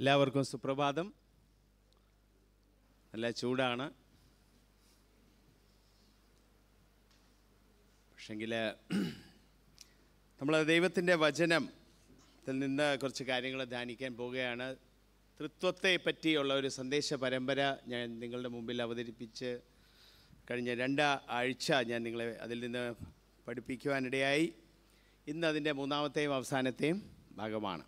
എല്ലാവർക്കും സുപ്രഭാതം നല്ല ചൂടാണ് പക്ഷെങ്കിൽ നമ്മൾ ദൈവത്തിൻ്റെ വചനത്തിൽ നിന്ന് കുറച്ച് കാര്യങ്ങൾ ധ്യാനിക്കാൻ പോവുകയാണ് തൃത്വത്തെ പറ്റിയുള്ള ഒരു സന്ദേശ പരമ്പര ഞാൻ നിങ്ങളുടെ മുമ്പിൽ അവതരിപ്പിച്ച് കഴിഞ്ഞ രണ്ട ആഴ്ച ഞാൻ നിങ്ങളെ അതിൽ നിന്ന് പഠിപ്പിക്കുവാനിടയായി ഇന്ന് അതിൻ്റെ മൂന്നാമത്തെയും അവസാനത്തെയും ഭാഗമാണ്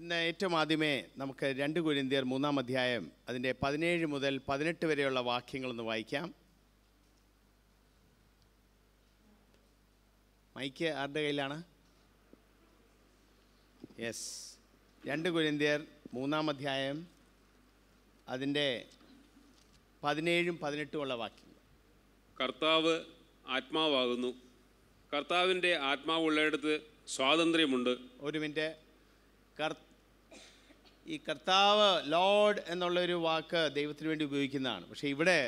ഇന്ന് ഏറ്റവും ആദ്യമേ നമുക്ക് രണ്ട് കുരിന്തിയർ മൂന്നാം അധ്യായം അതിൻ്റെ പതിനേഴ് മുതൽ പതിനെട്ട് വരെയുള്ള വാക്യങ്ങളൊന്ന് വായിക്കാം മൈക്ക് ആരുടെ കയ്യിലാണ് യെസ് രണ്ട് കുരിന്തിയർ മൂന്നാം അധ്യായം അതിൻ്റെ പതിനേഴും ഉള്ള വാക്യം കർത്താവ് ആത്മാവാകുന്നു കർത്താവിൻ്റെ ആത്മാവുള്ളയിടത്ത് സ്വാതന്ത്ര്യമുണ്ട് ഒരു മിനിറ്റ് കർത്ത ഈ കർത്താവ് ലോഡ് എന്നുള്ളൊരു വാക്ക് ദൈവത്തിന് വേണ്ടി ഉപയോഗിക്കുന്നതാണ് പക്ഷേ ഇവിടെ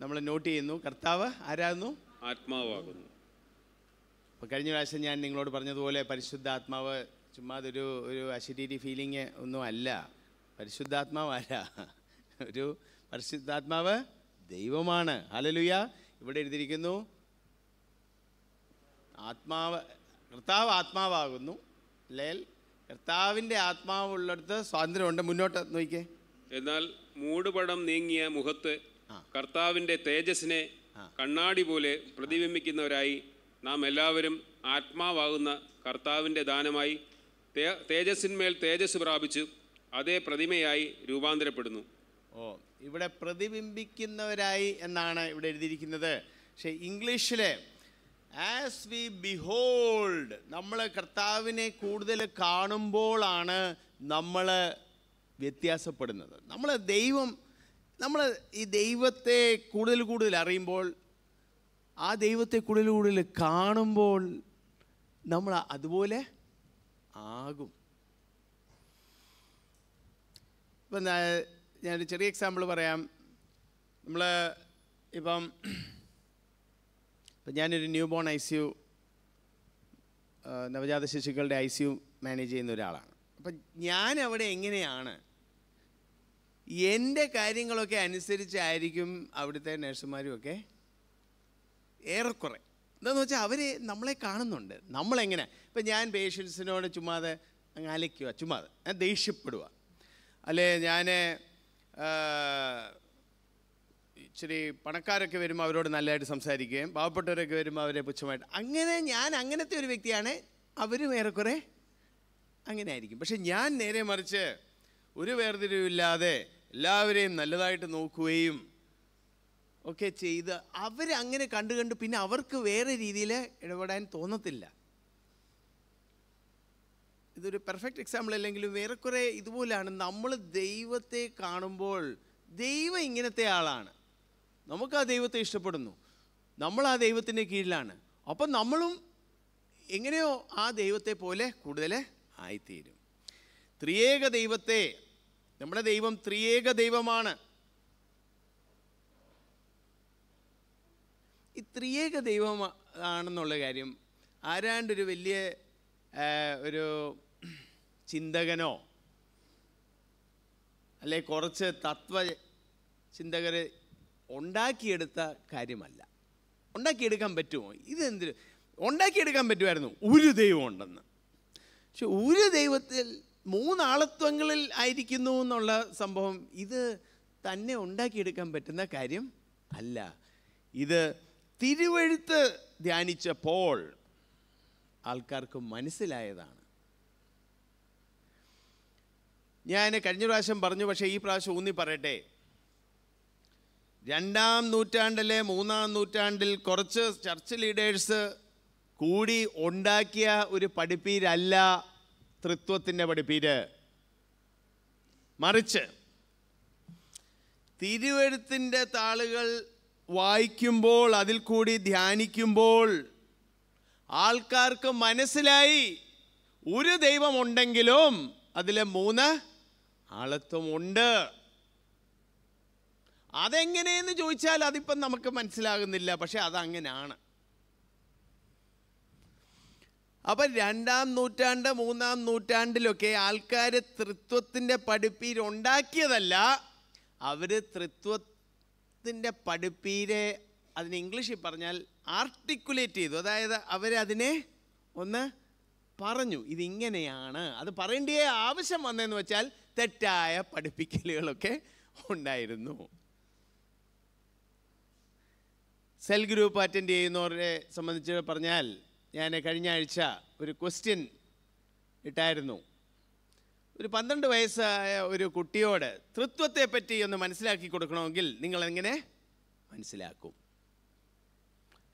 നമ്മൾ നോട്ട് ചെയ്യുന്നു കർത്താവ് ആരായിരുന്നു ആത്മാവാകുന്നു അപ്പോൾ കഴിഞ്ഞ പ്രാവശ്യം ഞാൻ നിങ്ങളോട് പറഞ്ഞതുപോലെ പരിശുദ്ധാത്മാവ് ചുമ്മാ ഒരു ഒരു അശരീരി ഫീലിംഗ് ഒന്നും അല്ല അല്ല ഒരു പരിശുദ്ധാത്മാവ് ദൈവമാണ് ഹലലുയ ഇവിടെ എഴുതിയിരിക്കുന്നു ആത്മാവ് കർത്താവ് ആത്മാവാകുന്നു ലേൽ കർത്താവിൻ്റെ ആത്മാവുള്ളിടത്ത് സ്വാതന്ത്ര്യമുണ്ട് മുന്നോട്ട് നോക്കിക്കേ എന്നാൽ മൂടുപടം നീങ്ങിയ മുഖത്ത് കർത്താവിൻ്റെ തേജസ്സിനെ കണ്ണാടി പോലെ പ്രതിബിംബിക്കുന്നവരായി നാം എല്ലാവരും ആത്മാവാകുന്ന കർത്താവിൻ്റെ ദാനമായി തേജസ്സിന്മേൽ തേജസ് പ്രാപിച്ച് അതേ പ്രതിമയായി രൂപാന്തരപ്പെടുന്നു ഓ ഇവിടെ പ്രതിബിംബിക്കുന്നവരായി എന്നാണ് ഇവിടെ എഴുതിയിരിക്കുന്നത് പക്ഷേ ഇംഗ്ലീഷിലെ ആസ് വി ബിഹോൾഡ് നമ്മൾ കർത്താവിനെ കൂടുതൽ കാണുമ്പോഴാണ് നമ്മൾ വ്യത്യാസപ്പെടുന്നത് നമ്മൾ ദൈവം നമ്മൾ ഈ ദൈവത്തെ കൂടുതൽ കൂടുതൽ അറിയുമ്പോൾ ആ ദൈവത്തെ കൂടുതൽ കൂടുതൽ കാണുമ്പോൾ നമ്മൾ അതുപോലെ ആകും ഇപ്പം ഞാനൊരു ചെറിയ എക്സാമ്പിൾ പറയാം നമ്മൾ ഇപ്പം അപ്പം ഞാനൊരു newborn I C U നവജാത ശിശുക്കളുടെ ഐ സി യു മാനേജ് ചെയ്യുന്ന ഒരാളാണ് അപ്പം ഞാൻ അവിടെ എങ്ങനെയാണ് എൻ്റെ കാര്യങ്ങളൊക്കെ അനുസരിച്ചായിരിക്കും അവിടുത്തെ നഴ്സുമാരും ഒക്കെ ഏറെക്കുറെ എന്താണെന്ന് വെച്ചാൽ അവർ നമ്മളെ കാണുന്നുണ്ട് നമ്മളെങ്ങനെ ഇപ്പം ഞാൻ പേഷ്യൻസിനോട് ചുമ്മാതെ അങ്ങ് അലയ്ക്കുക ചുമ്മാതെ ഞാൻ ദേഷ്യപ്പെടുക അല്ലേ ഞാൻ ഇച്ചിരി പണക്കാരൊക്കെ വരുമ്പോൾ അവരോട് നല്ലതായിട്ട് സംസാരിക്കുകയും പാവപ്പെട്ടവരൊക്കെ വരുമ്പോൾ അവരെ പുച്ഛമായിട്ട് അങ്ങനെ ഞാൻ അങ്ങനത്തെ ഒരു വ്യക്തിയാണ് അവരും ഏറെക്കുറെ അങ്ങനെ ആയിരിക്കും പക്ഷെ ഞാൻ നേരെ മറിച്ച് ഒരു വേർതിരിവില്ലാതെ എല്ലാവരെയും നല്ലതായിട്ട് നോക്കുകയും ഒക്കെ ചെയ്ത് അവരങ്ങനെ കണ്ടു കണ്ട് പിന്നെ അവർക്ക് വേറെ രീതിയിൽ ഇടപെടാൻ തോന്നത്തില്ല ഇതൊരു പെർഫെക്റ്റ് എക്സാമ്പിൾ അല്ലെങ്കിലും ഏറെക്കുറെ ഇതുപോലെയാണ് നമ്മൾ ദൈവത്തെ കാണുമ്പോൾ ദൈവം ഇങ്ങനത്തെ ആളാണ് നമുക്ക് ആ ദൈവത്തെ ഇഷ്ടപ്പെടുന്നു നമ്മൾ ആ ദൈവത്തിൻ്റെ കീഴിലാണ് അപ്പം നമ്മളും എങ്ങനെയോ ആ ദൈവത്തെ പോലെ കൂടുതൽ ആയിത്തീരും ത്രിയേക ദൈവത്തെ നമ്മുടെ ദൈവം ത്രിയേക ദൈവമാണ് ഈ ത്രിയേക ദൈവം ആണെന്നുള്ള കാര്യം ആരാണ്ടൊരു വലിയ ഒരു ചിന്തകനോ അല്ലെ കുറച്ച് തത്വ ചിന്തകർ ഉണ്ടാക്കിയെടുത്ത കാര്യമല്ല ഉണ്ടാക്കിയെടുക്കാൻ പറ്റുമോ ഇതെന്തിന് ഉണ്ടാക്കിയെടുക്കാൻ പറ്റുമായിരുന്നു ഒരു ദൈവം ഉണ്ടെന്ന് പക്ഷെ ഒരു ദൈവത്തിൽ മൂന്നാളത്വങ്ങളിൽ ആയിരിക്കുന്നു എന്നുള്ള സംഭവം ഇത് തന്നെ ഉണ്ടാക്കിയെടുക്കാൻ പറ്റുന്ന കാര്യം അല്ല ഇത് തിരുവഴുത്ത് ധ്യാനിച്ചപ്പോൾ ആൾക്കാർക്ക് മനസ്സിലായതാണ് ഞാൻ കഴിഞ്ഞ പ്രാവശ്യം പറഞ്ഞു പക്ഷേ ഈ പ്രാവശ്യം ഊന്നി പറയട്ടെ രണ്ടാം നൂറ്റാണ്ടിലെ മൂന്നാം നൂറ്റാണ്ടിൽ കുറച്ച് ചർച്ച് ലീഡേഴ്സ് കൂടി ഉണ്ടാക്കിയ ഒരു പഠിപ്പീരല്ല തൃത്വത്തിൻ്റെ പഠിപ്പീര് മറിച്ച് തിരുവഴുത്തിൻ്റെ താളുകൾ വായിക്കുമ്പോൾ അതിൽ കൂടി ധ്യാനിക്കുമ്പോൾ ആൾക്കാർക്ക് മനസ്സിലായി ഒരു ദൈവമുണ്ടെങ്കിലും അതിലെ മൂന്ന് ആളത്വമുണ്ട് അതെങ്ങനെയെന്ന് ചോദിച്ചാൽ അതിപ്പം നമുക്ക് മനസ്സിലാകുന്നില്ല പക്ഷെ അതങ്ങനെയാണ് അപ്പം രണ്ടാം നൂറ്റാണ്ട് മൂന്നാം നൂറ്റാണ്ടിലൊക്കെ ആൾക്കാർ തൃത്വത്തിൻ്റെ പഠിപ്പീര് ഉണ്ടാക്കിയതല്ല അവർ തൃത്വത്തിൻ്റെ പഠിപ്പീരെ അതിന് ഇംഗ്ലീഷിൽ പറഞ്ഞാൽ ആർട്ടിക്കുലേറ്റ് ചെയ്തു അതായത് അവരതിനെ ഒന്ന് പറഞ്ഞു ഇതിങ്ങനെയാണ് അത് പറയേണ്ടിയ ആവശ്യം വന്നതെന്ന് വെച്ചാൽ തെറ്റായ പഠിപ്പിക്കലുകളൊക്കെ ഉണ്ടായിരുന്നു സെൽ ഗ്രൂപ്പ് അറ്റൻഡ് ചെയ്യുന്നവരെ സംബന്ധിച്ച് പറഞ്ഞാൽ ഞാൻ കഴിഞ്ഞ ആഴ്ച ഒരു ക്വസ്റ്റ്യൻ ഇട്ടായിരുന്നു ഒരു പന്ത്രണ്ട് വയസ്സായ ഒരു കുട്ടിയോട് പറ്റി ഒന്ന് മനസ്സിലാക്കി കൊടുക്കണമെങ്കിൽ നിങ്ങൾ എങ്ങനെ മനസ്സിലാക്കും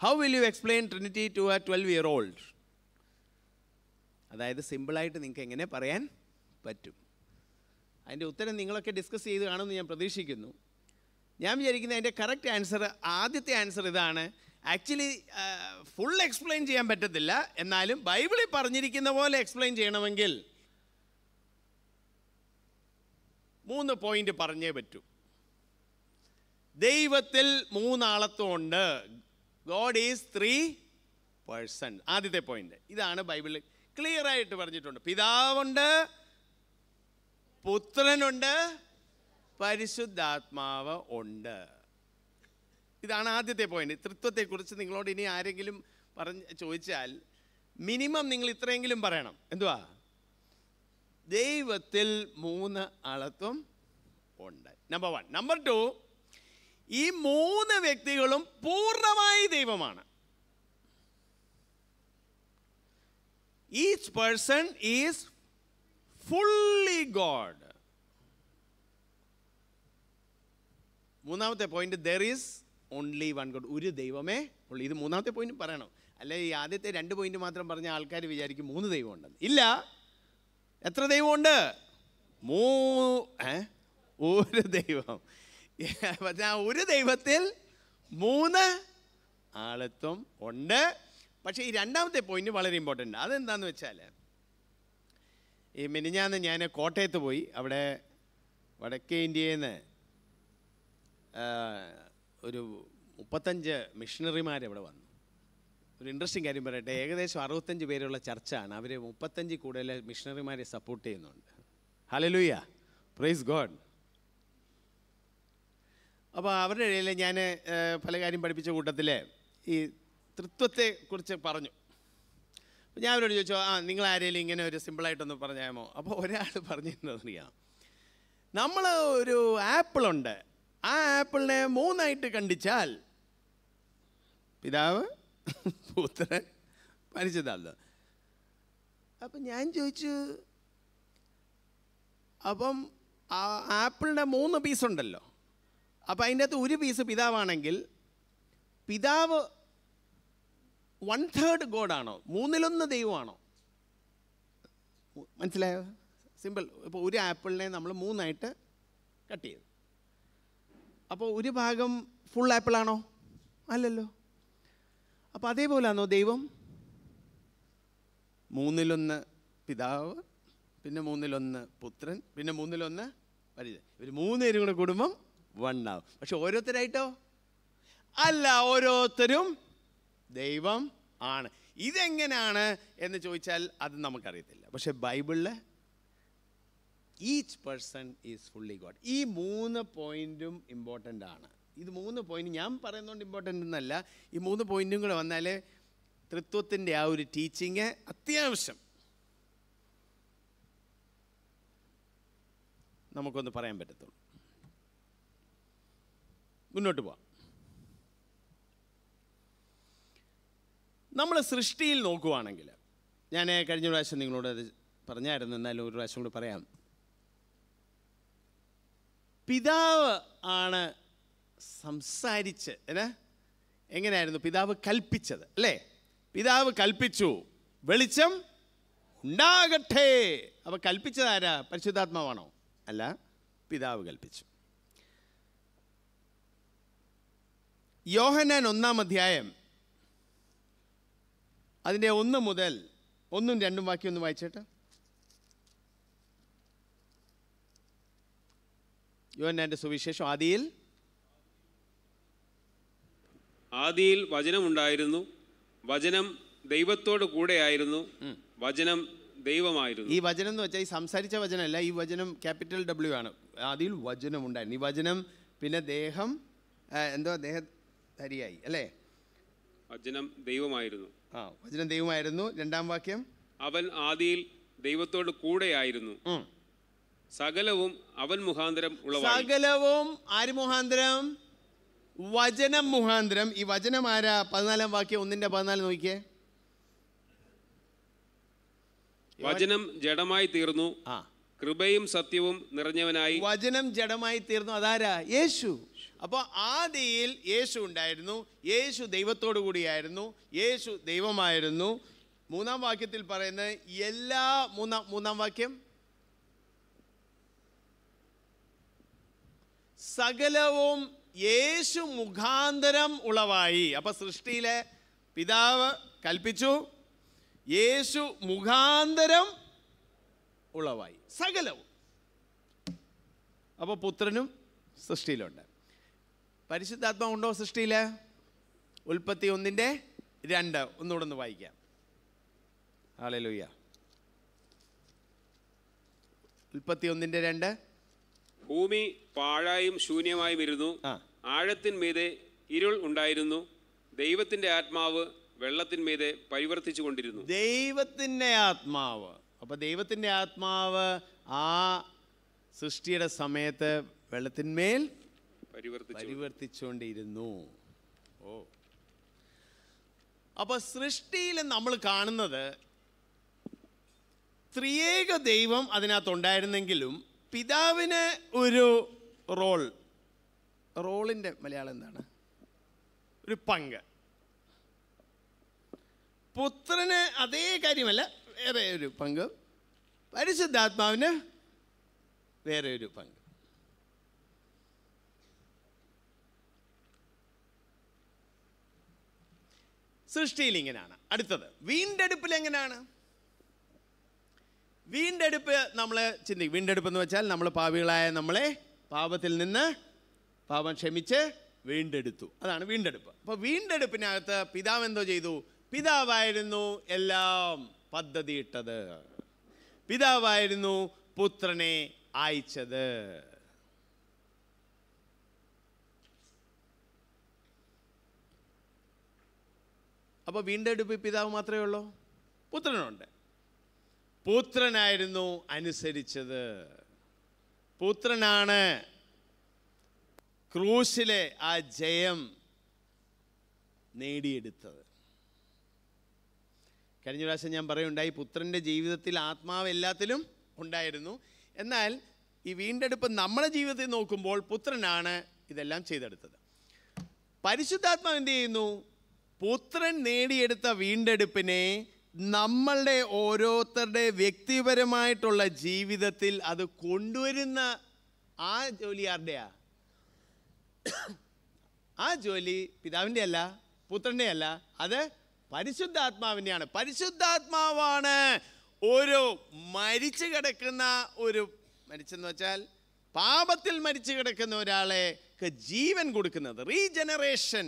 how will you explain Trinity to a twelve year old അതായത് സിമ്പിളായിട്ട് നിങ്ങൾക്ക് എങ്ങനെ പറയാൻ പറ്റും അതിൻ്റെ ഉത്തരം നിങ്ങളൊക്കെ ഡിസ്കസ് ചെയ്ത് കാണുമെന്ന് ഞാൻ പ്രതീക്ഷിക്കുന്നു ഞാൻ വിചാരിക്കുന്ന അതിൻ്റെ കറക്റ്റ് ആൻസർ ആദ്യത്തെ ആൻസർ ഇതാണ് ആക്ച്വലി ഫുൾ എക്സ്പ്ലെയിൻ ചെയ്യാൻ പറ്റത്തില്ല എന്നാലും ബൈബിളിൽ പറഞ്ഞിരിക്കുന്ന പോലെ എക്സ്പ്ലെയിൻ ചെയ്യണമെങ്കിൽ മൂന്ന് പോയിന്റ് പറഞ്ഞേ പറ്റൂ ദൈവത്തിൽ ഉണ്ട് ഗോഡ് ഈസ് ത്രീ പേഴ്സൺ ആദ്യത്തെ പോയിന്റ് ഇതാണ് ബൈബിളിൽ ക്ലിയർ ആയിട്ട് പറഞ്ഞിട്ടുണ്ട് പിതാവുണ്ട് പുത്രനുണ്ട് പരിശുദ്ധാത്മാവ് ഉണ്ട് ഇതാണ് ആദ്യത്തെ പോയിന്റ് തൃത്വത്തെക്കുറിച്ച് നിങ്ങളോട് ഇനി ആരെങ്കിലും പറഞ്ഞ് ചോദിച്ചാൽ മിനിമം നിങ്ങൾ ഇത്രയെങ്കിലും പറയണം എന്തുവാ ദൈവത്തിൽ മൂന്ന് അളത്വം ഉണ്ട് നമ്പർ വൺ നമ്പർ ടു ഈ മൂന്ന് വ്യക്തികളും പൂർണ്ണമായി ദൈവമാണ് each person is fully God മൂന്നാമത്തെ point there is only one God ഒരു ദൈവമേ ഉള്ളൂ ഇത് മൂന്നാമത്തെ പോയിന്റ് പറയണം അല്ലെ ഈ ആദ്യത്തെ രണ്ട് പോയിന്റ് മാത്രം പറഞ്ഞ ആൾക്കാർ വിചാരിക്കും മൂന്ന് ദൈവമുണ്ടെന്ന് ഇല്ല എത്ര ദൈവമുണ്ട് മൂ ഒരു ദൈവം ആ ഒരു ദൈവത്തിൽ മൂന്ന് ആളത്വം ഉണ്ട് പക്ഷേ ഈ രണ്ടാമത്തെ പോയിന്റ് വളരെ ഇമ്പോർട്ടൻ്റ് അതെന്താന്ന് വെച്ചാൽ ഈ മിനിഞ്ഞാന്ന് ഞാൻ കോട്ടയത്ത് പോയി അവിടെ വടക്കേ ഇന്ത്യയിൽ നിന്ന് ഒരു മുപ്പത്തഞ്ച് മിഷണറിമാർ ഇവിടെ വന്നു ഒരു ഇൻട്രസ്റ്റിംഗ് കാര്യം പറയട്ടെ ഏകദേശം അറുപത്തഞ്ച് പേരുള്ള ചർച്ചാണ് അവർ മുപ്പത്തഞ്ച് കൂടുതൽ മിഷണറിമാരെ സപ്പോർട്ട് ചെയ്യുന്നുണ്ട് ഹലലൂയ പ്രൈസ് ഗോഡ് അപ്പോൾ അവരുടെ ഇടയിൽ ഞാൻ പല കാര്യം പഠിപ്പിച്ച കൂട്ടത്തിൽ ഈ തൃത്വത്തെക്കുറിച്ച് പറഞ്ഞു അപ്പോൾ ഞാൻ അവരോട് ചോദിച്ചു ആ നിങ്ങൾ ആരെങ്കിലും ഇങ്ങനെ ഒരു സിമ്പിളായിട്ടൊന്ന് പറഞ്ഞാമോ അപ്പോൾ ഒരാൾ പറഞ്ഞിരുന്നറിയാം നമ്മൾ ഒരു ആപ്പിളുണ്ട് ആ ആപ്പിളിനെ മൂന്നായിട്ട് കണ്ടിച്ചാൽ പിതാവ് പുത്രൻ പരിശുദ്ധാത്മ അപ്പം ഞാൻ ചോദിച്ചു അപ്പം ആ ആപ്പിളിൻ്റെ മൂന്ന് പീസുണ്ടല്ലോ അപ്പം അതിൻ്റെ അകത്ത് ഒരു പീസ് പിതാവാണെങ്കിൽ പിതാവ് വൺ തേർഡ് ഗോഡാണോ മൂന്നിലൊന്ന് ദൈവമാണോ മനസ്സിലായോ സിമ്പിൾ ഇപ്പോൾ ഒരു ആപ്പിളിനെ നമ്മൾ മൂന്നായിട്ട് കട്ട് ചെയ്തു അപ്പോൾ ഒരു ഭാഗം ഫുൾ ആപ്പിളാണോ അല്ലല്ലോ അപ്പോൾ അതേപോലാണോ ദൈവം മൂന്നിലൊന്ന് പിതാവ് പിന്നെ മൂന്നിലൊന്ന് പുത്രൻ പിന്നെ മൂന്നിലൊന്ന് പരിചയം ഇവർ മൂന്നുപേരും കൂടെ കുടുംബം വണ്ണാവും പക്ഷെ ഓരോരുത്തരായിട്ടോ അല്ല ഓരോരുത്തരും ദൈവം ആണ് ഇതെങ്ങനെയാണ് എന്ന് ചോദിച്ചാൽ അത് നമുക്കറിയത്തില്ല പക്ഷെ ബൈബിളിൽ each person is fully God ഈ മൂന്ന് പോയിൻറ്റും ഇമ്പോർട്ടൻ്റ് ആണ് ഇത് മൂന്ന് പോയിന്റ് ഞാൻ പറയുന്നതുകൊണ്ട് ഇമ്പോർട്ടൻ്റ് എന്നല്ല ഈ മൂന്ന് പോയിൻറ്റും കൂടെ വന്നാൽ തൃത്വത്തിൻ്റെ ആ ഒരു ടീച്ചിങ് അത്യാവശ്യം നമുക്കൊന്ന് പറയാൻ പറ്റത്തുള്ളൂ മുന്നോട്ട് പോവാം നമ്മൾ സൃഷ്ടിയിൽ നോക്കുവാണെങ്കിൽ ഞാൻ കഴിഞ്ഞ പ്രാവശ്യം നിങ്ങളോട് അത് പറഞ്ഞായിരുന്നു എന്നാലും ഒരു പ്രാവശ്യം കൂടി പറയാം പിതാവ് ആണ് സംസാരിച്ച് എന്നാ എങ്ങനെയായിരുന്നു പിതാവ് കൽപ്പിച്ചത് അല്ലേ പിതാവ് കൽപ്പിച്ചു വെളിച്ചം ഉണ്ടാകട്ടെ അപ്പോൾ കൽപ്പിച്ചതാരാ പരിശുദ്ധാത്മാവാണോ അല്ല പിതാവ് കൽപ്പിച്ചു യോഹനാൻ ഒന്നാം അധ്യായം അതിൻ്റെ ഒന്ന് മുതൽ ഒന്നും രണ്ടും ബാക്കി ഒന്ന് വായിച്ചേട്ടാ യോന്നാന്റെ സുവിശേഷം ആദിയിൽ ആദിയിൽ ഉണ്ടായിരുന്നു വചനം ദൈവത്തോട് കൂടെയായിരുന്നു വചനം ദൈവമായിരുന്നു ഈ വചനം എന്ന് വെച്ചാൽ ഈ സംസാരിച്ച വചനമല്ല ഈ വചനം ക്യാപിറ്റൽ ഡബ്ല്യു ആണ് ആദ്യം വചനം ഉണ്ടായിരുന്നു ഈ വചനം പിന്നെ ദേഹം എന്തോ ദേഹ അല്ലേ വചനം ദൈവമായിരുന്നു ആ വചനം ദൈവമായിരുന്നു രണ്ടാം വാക്യം അവൻ ആദിയിൽ ദൈവത്തോട് കൂടെയായിരുന്നു സകലവും അവൻ മുഖാന്തരം ഉള്ള സകലവും ആര് മുഖാന്തരം വചനം മുഖാന്തരം ഈ വചനം ആരാ പതിനാലാം വാക്യം ഒന്നിന്റെ പതിനാല് നോക്കിയേ വചനം ജഡമായി തീർന്നു ആ കൃപയും സത്യവും നിറഞ്ഞവനായി വചനം ജഡമായി തീർന്നു അതാരാ യേശു അപ്പോൾ ആദിയിൽ യേശു ഉണ്ടായിരുന്നു യേശു ദൈവത്തോടു കൂടിയായിരുന്നു യേശു ദൈവമായിരുന്നു മൂന്നാം വാക്യത്തിൽ പറയുന്നത് എല്ലാ മൂന്നാം മൂന്നാം വാക്യം സകലവും യേശു മുഖാന്തരം ഉളവായി അപ്പൊ സൃഷ്ടിയിലെ പിതാവ് കൽപ്പിച്ചു യേശു മുഖാന്തരം ഉളവായി സകലവും അപ്പോൾ പുത്രനും സൃഷ്ടിയിലുണ്ട് പരിശുദ്ധാത്മാവുണ്ടോ സൃഷ്ടിയിൽ ഉൽപ്പത്തി ഒന്നിൻ്റെ രണ്ട് ഒന്നുകൂടെ ഒന്ന് വായിക്കാം ആളെ ലൂയ്യ ഉൽപ്പത്തി ഒന്നിൻ്റെ രണ്ട് ഭൂമി പാഴായും ശൂന്യമായി ഇരുന്നു ആഴത്തിന്മീതെ ഇരുൾ ഉണ്ടായിരുന്നു ദൈവത്തിന്റെ ആത്മാവ് വെള്ളത്തിന്മീതെ പരിവർത്തിച്ചു കൊണ്ടിരുന്നു ദൈവത്തിന്റെ ആത്മാവ് അപ്പൊ ദൈവത്തിന്റെ ആത്മാവ് ആ സൃഷ്ടിയുടെ സമയത്ത് വെള്ളത്തിന്മേൽ പരിവർത്തിച്ചുകൊണ്ടിരുന്നു ഓ അപ്പോൾ സൃഷ്ടിയിൽ നമ്മൾ കാണുന്നത് ത്രിയേക ദൈവം അതിനകത്തുണ്ടായിരുന്നെങ്കിലും പിതാവിന് ഒരു റോൾ റോളിൻ്റെ മലയാളം എന്താണ് ഒരു പങ്ക് പുത്രന് അതേ കാര്യമല്ല വേറെ ഒരു പങ്ക് പരിശുദ്ധാത്മാവിന് വേറെ ഒരു പങ്ക് സൃഷ്ടിയിൽ ഇങ്ങനെയാണ് അടുത്തത് വീണ്ടെടുപ്പിൽ എങ്ങനെയാണ് വീണ്ടെടുപ്പ് നമ്മളെ ചിന്തിക്കും വീണ്ടെടുപ്പ് എന്ന് വെച്ചാൽ നമ്മൾ പാവികളായ നമ്മളെ പാപത്തിൽ നിന്ന് പാപം ക്ഷമിച്ച് വീണ്ടെടുത്തു അതാണ് വീണ്ടെടുപ്പ് അപ്പോൾ വീണ്ടെടുപ്പിനകത്ത് പിതാവ് എന്തോ ചെയ്തു പിതാവായിരുന്നു എല്ലാം പദ്ധതിയിട്ടത് പിതാവായിരുന്നു പുത്രനെ അയച്ചത് അപ്പോൾ വീണ്ടെടുപ്പ് പിതാവ് മാത്രമേ ഉള്ളൂ പുത്രനുണ്ട് പുത്രനായിരുന്നു അനുസരിച്ചത് പുത്രനാണ് ക്രൂശിലെ ആ ജയം നേടിയെടുത്തത് കഴിഞ്ഞ പ്രാവശ്യം ഞാൻ പറയുണ്ടായി പുത്രൻ്റെ ജീവിതത്തിൽ ആത്മാവ് എല്ലാത്തിലും ഉണ്ടായിരുന്നു എന്നാൽ ഈ വീണ്ടെടുപ്പ് നമ്മുടെ ജീവിതത്തിൽ നോക്കുമ്പോൾ പുത്രനാണ് ഇതെല്ലാം ചെയ്തെടുത്തത് പരിശുദ്ധാത്മാവ് എന്ത് ചെയ്യുന്നു പുത്രൻ നേടിയെടുത്ത വീണ്ടെടുപ്പിനെ നമ്മളുടെ ഓരോരുത്തരുടെ വ്യക്തിപരമായിട്ടുള്ള ജീവിതത്തിൽ അത് കൊണ്ടുവരുന്ന ആ ജോലി ആരുടെയാ ആ ജോലി പിതാവിൻ്റെ അല്ല പുത്രൻ്റെ അല്ല അത് പരിശുദ്ധാത്മാവിൻ്റെയാണ് പരിശുദ്ധാത്മാവാണ് ഓരോ മരിച്ചു കിടക്കുന്ന ഒരു മരിച്ചെന്ന് വെച്ചാൽ പാപത്തിൽ മരിച്ചു കിടക്കുന്ന ഒരാളെ ജീവൻ കൊടുക്കുന്നത് റീജനറേഷൻ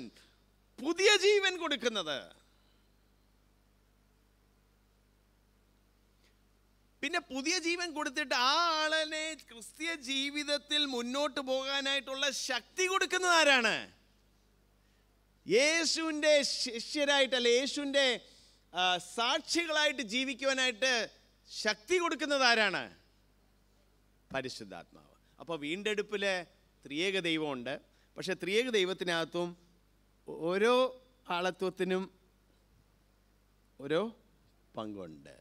പുതിയ ജീവൻ കൊടുക്കുന്നത് പിന്നെ പുതിയ ജീവൻ കൊടുത്തിട്ട് ആ ആളനെ ക്രിസ്തീയ ജീവിതത്തിൽ മുന്നോട്ട് പോകാനായിട്ടുള്ള ശക്തി കൊടുക്കുന്നത് ആരാണ് യേശുവിൻ്റെ അല്ലെ യേശുവിൻ്റെ സാക്ഷികളായിട്ട് ജീവിക്കുവാനായിട്ട് ശക്തി കൊടുക്കുന്നത് ആരാണ് പരിശുദ്ധാത്മാവ് അപ്പോൾ വീണ്ടെടുപ്പിൽ ത്രിയേക ദൈവമുണ്ട് പക്ഷേ ത്രിയേക ദൈവത്തിനകത്തും ഓരോ ആളത്വത്തിനും ഓരോ പങ്കുണ്ട്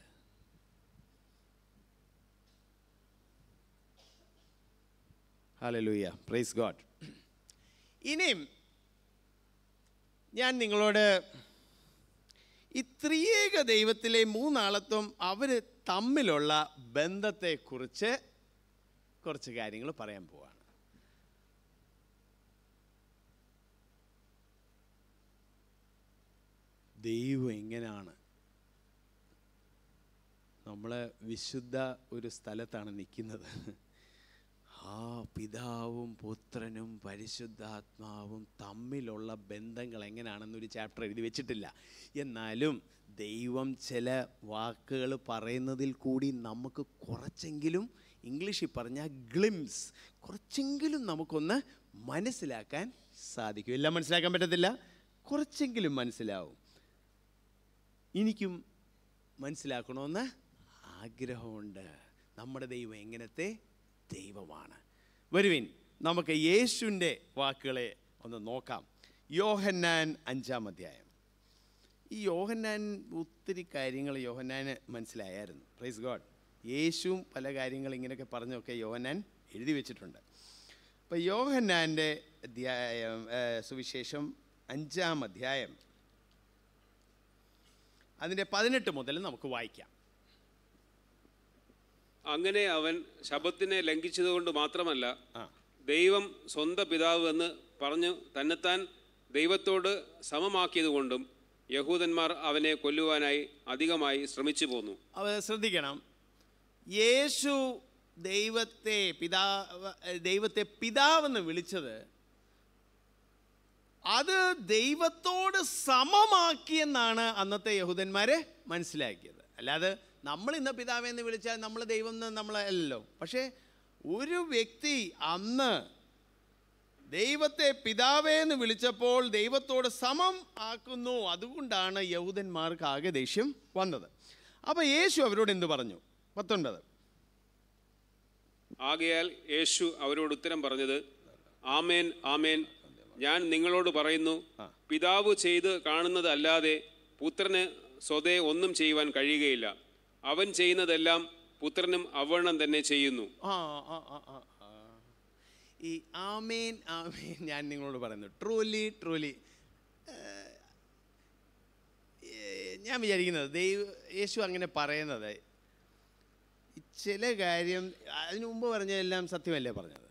ഹാലലൂയ പ്രൈസ് ഗോഡ് ഇനിയും ഞാൻ നിങ്ങളോട് ഈ ത്രിയേക ദൈവത്തിലെ മൂന്നാളത്വം അവർ തമ്മിലുള്ള ബന്ധത്തെക്കുറിച്ച് കുറച്ച് കാര്യങ്ങൾ പറയാൻ പോവാണ് ദൈവം എങ്ങനെയാണ് നമ്മൾ വിശുദ്ധ ഒരു സ്ഥലത്താണ് നിൽക്കുന്നത് ആ പിതാവും പുത്രനും പരിശുദ്ധാത്മാവും തമ്മിലുള്ള ബന്ധങ്ങൾ എങ്ങനെയാണെന്നൊരു ചാപ്റ്റർ എഴുതി വെച്ചിട്ടില്ല എന്നാലും ദൈവം ചില വാക്കുകൾ പറയുന്നതിൽ കൂടി നമുക്ക് കുറച്ചെങ്കിലും ഇംഗ്ലീഷിൽ പറഞ്ഞാൽ ഗ്ലിംസ് കുറച്ചെങ്കിലും നമുക്കൊന്ന് മനസ്സിലാക്കാൻ സാധിക്കും എല്ലാം മനസ്സിലാക്കാൻ പറ്റത്തില്ല കുറച്ചെങ്കിലും മനസ്സിലാവും എനിക്കും മനസ്സിലാക്കണമെന്ന് ആഗ്രഹമുണ്ട് നമ്മുടെ ദൈവം എങ്ങനത്തെ ദൈവമാണ് വരുവിൻ നമുക്ക് യേശുവിൻ്റെ വാക്കുകളെ ഒന്ന് നോക്കാം യോഹന്നാൻ അഞ്ചാം അധ്യായം ഈ യോഹന്നാൻ ഒത്തിരി കാര്യങ്ങൾ യോഹന്നാന് മനസ്സിലായായിരുന്നു പ്രൈസ് ഗോഡ് യേശുവും പല കാര്യങ്ങൾ ഇങ്ങനെയൊക്കെ പറഞ്ഞൊക്കെ യോഹന്നാൻ എഴുതി വെച്ചിട്ടുണ്ട് അപ്പോൾ യോഹന്നാൻ്റെ അധ്യായം സുവിശേഷം അഞ്ചാം അധ്യായം അതിൻ്റെ പതിനെട്ട് മുതൽ നമുക്ക് വായിക്കാം അങ്ങനെ അവൻ ശബത്തിനെ ലംഘിച്ചതുകൊണ്ട് മാത്രമല്ല ദൈവം സ്വന്തം പിതാവ് എന്ന് പറഞ്ഞു തന്നെത്താൻ ദൈവത്തോട് സമമാക്കിയതുകൊണ്ടും യഹൂദന്മാർ അവനെ കൊല്ലുവാനായി അധികമായി ശ്രമിച്ചു പോന്നു അവ ശ്രദ്ധിക്കണം യേശു ദൈവത്തെ പിതാ ദൈവത്തെ പിതാവെന്ന് വിളിച്ചത് അത് ദൈവത്തോട് സമമാക്കിയെന്നാണ് അന്നത്തെ യഹൂദന്മാരെ മനസ്സിലാക്കിയത് അല്ലാതെ നമ്മൾ ഇന്ന് പിതാവേ എന്ന് വിളിച്ചാൽ നമ്മൾ ദൈവം എന്ന് നമ്മളല്ലോ പക്ഷേ ഒരു വ്യക്തി അന്ന് ദൈവത്തെ പിതാവേ എന്ന് വിളിച്ചപ്പോൾ ദൈവത്തോട് സമം ആക്കുന്നു അതുകൊണ്ടാണ് യഹൂദന്മാർക്ക് ആകെ ദേഷ്യം വന്നത് അപ്പോൾ യേശു അവരോട് എന്തു പറഞ്ഞു പത്തൊൻപത് ആകയാൽ യേശു അവരോട് ഉത്തരം പറഞ്ഞത് ആമേൻ ആമേൻ ഞാൻ നിങ്ങളോട് പറയുന്നു പിതാവ് ചെയ്ത് കാണുന്നത് അല്ലാതെ പുത്രന് സ്വതേ ഒന്നും ചെയ്യുവാൻ കഴിയുകയില്ല അവൻ ചെയ്യുന്നതെല്ലാം പുത്രനും അവണ്ണം തന്നെ ചെയ്യുന്നു ഈ ആമേൻ ആമേൻ ഞാൻ നിങ്ങളോട് പറയുന്നു ട്രൂലി ട്രൂലി ഞാൻ വിചാരിക്കുന്നത് ദൈവ യേശു അങ്ങനെ പറയുന്നത് ചില കാര്യം അതിനു മുമ്പ് പറഞ്ഞതെല്ലാം സത്യമല്ലേ പറഞ്ഞത്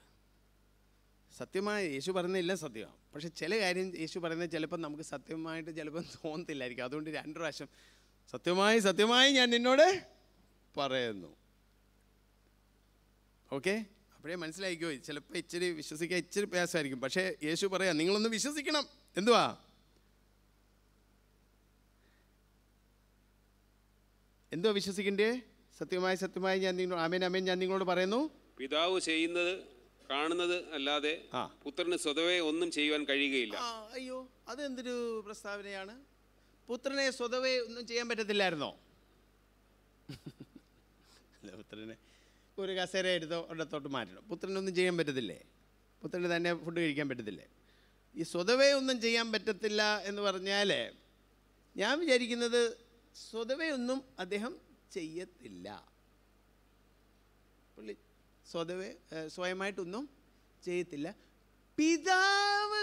സത്യമായ യേശു പറയുന്നതെല്ലാം സത്യമാണ് പക്ഷേ ചില കാര്യം യേശു പറയുന്നത് ചിലപ്പോൾ നമുക്ക് സത്യമായിട്ട് ചിലപ്പോൾ തോന്നത്തില്ലായിരിക്കും അതുകൊണ്ട് രണ്ട് പ്രാവശ്യം സത്യമായി സത്യമായി ഞാൻ നിന്നോട് പറയുന്നു ഓക്കെ അപ്പോഴേ മനസ്സിലായിക്കോ ചിലപ്പോൾ ഇച്ചിരി വിശ്വസിക്കാൻ ഇച്ചിരി പ്രയാസമായിരിക്കും പക്ഷേ യേശു പറയാം നിങ്ങളൊന്ന് വിശ്വസിക്കണം എന്തുവാ എന്തോ വിശ്വസിക്കണ്ടേ സത്യമായി സത്യമായി ഞാൻ നിങ്ങൾ അമേൻ അമേൻ ഞാൻ നിങ്ങളോട് പറയുന്നു പിതാവ് ചെയ്യുന്നത് കാണുന്നത് അല്ലാതെ പുത്രന് സ്വതവേ ഒന്നും ചെയ്യുവാൻ കഴിയുകയില്ല അയ്യോ അതെന്തൊരു പ്രസ്താവനയാണ് പുത്രനെ സ്വതവേ ഒന്നും ചെയ്യാൻ പറ്റത്തില്ലായിരുന്നോ അല്ല പുത്രനെ ഒരു കസേര എടുത്തോ ഒരിടത്തോട്ട് മാറ്റണം പുത്രനൊന്നും ചെയ്യാൻ പറ്റത്തില്ലേ പുത്രന് തന്നെ ഫുഡ് കഴിക്കാൻ പറ്റത്തില്ലേ ഈ സ്വതവേ ഒന്നും ചെയ്യാൻ പറ്റത്തില്ല എന്ന് പറഞ്ഞാൽ ഞാൻ വിചാരിക്കുന്നത് സ്വതവേ ഒന്നും അദ്ദേഹം ചെയ്യത്തില്ല പുള്ളി സ്വതവേ സ്വയമായിട്ടൊന്നും ചെയ്യത്തില്ല പിതാവ്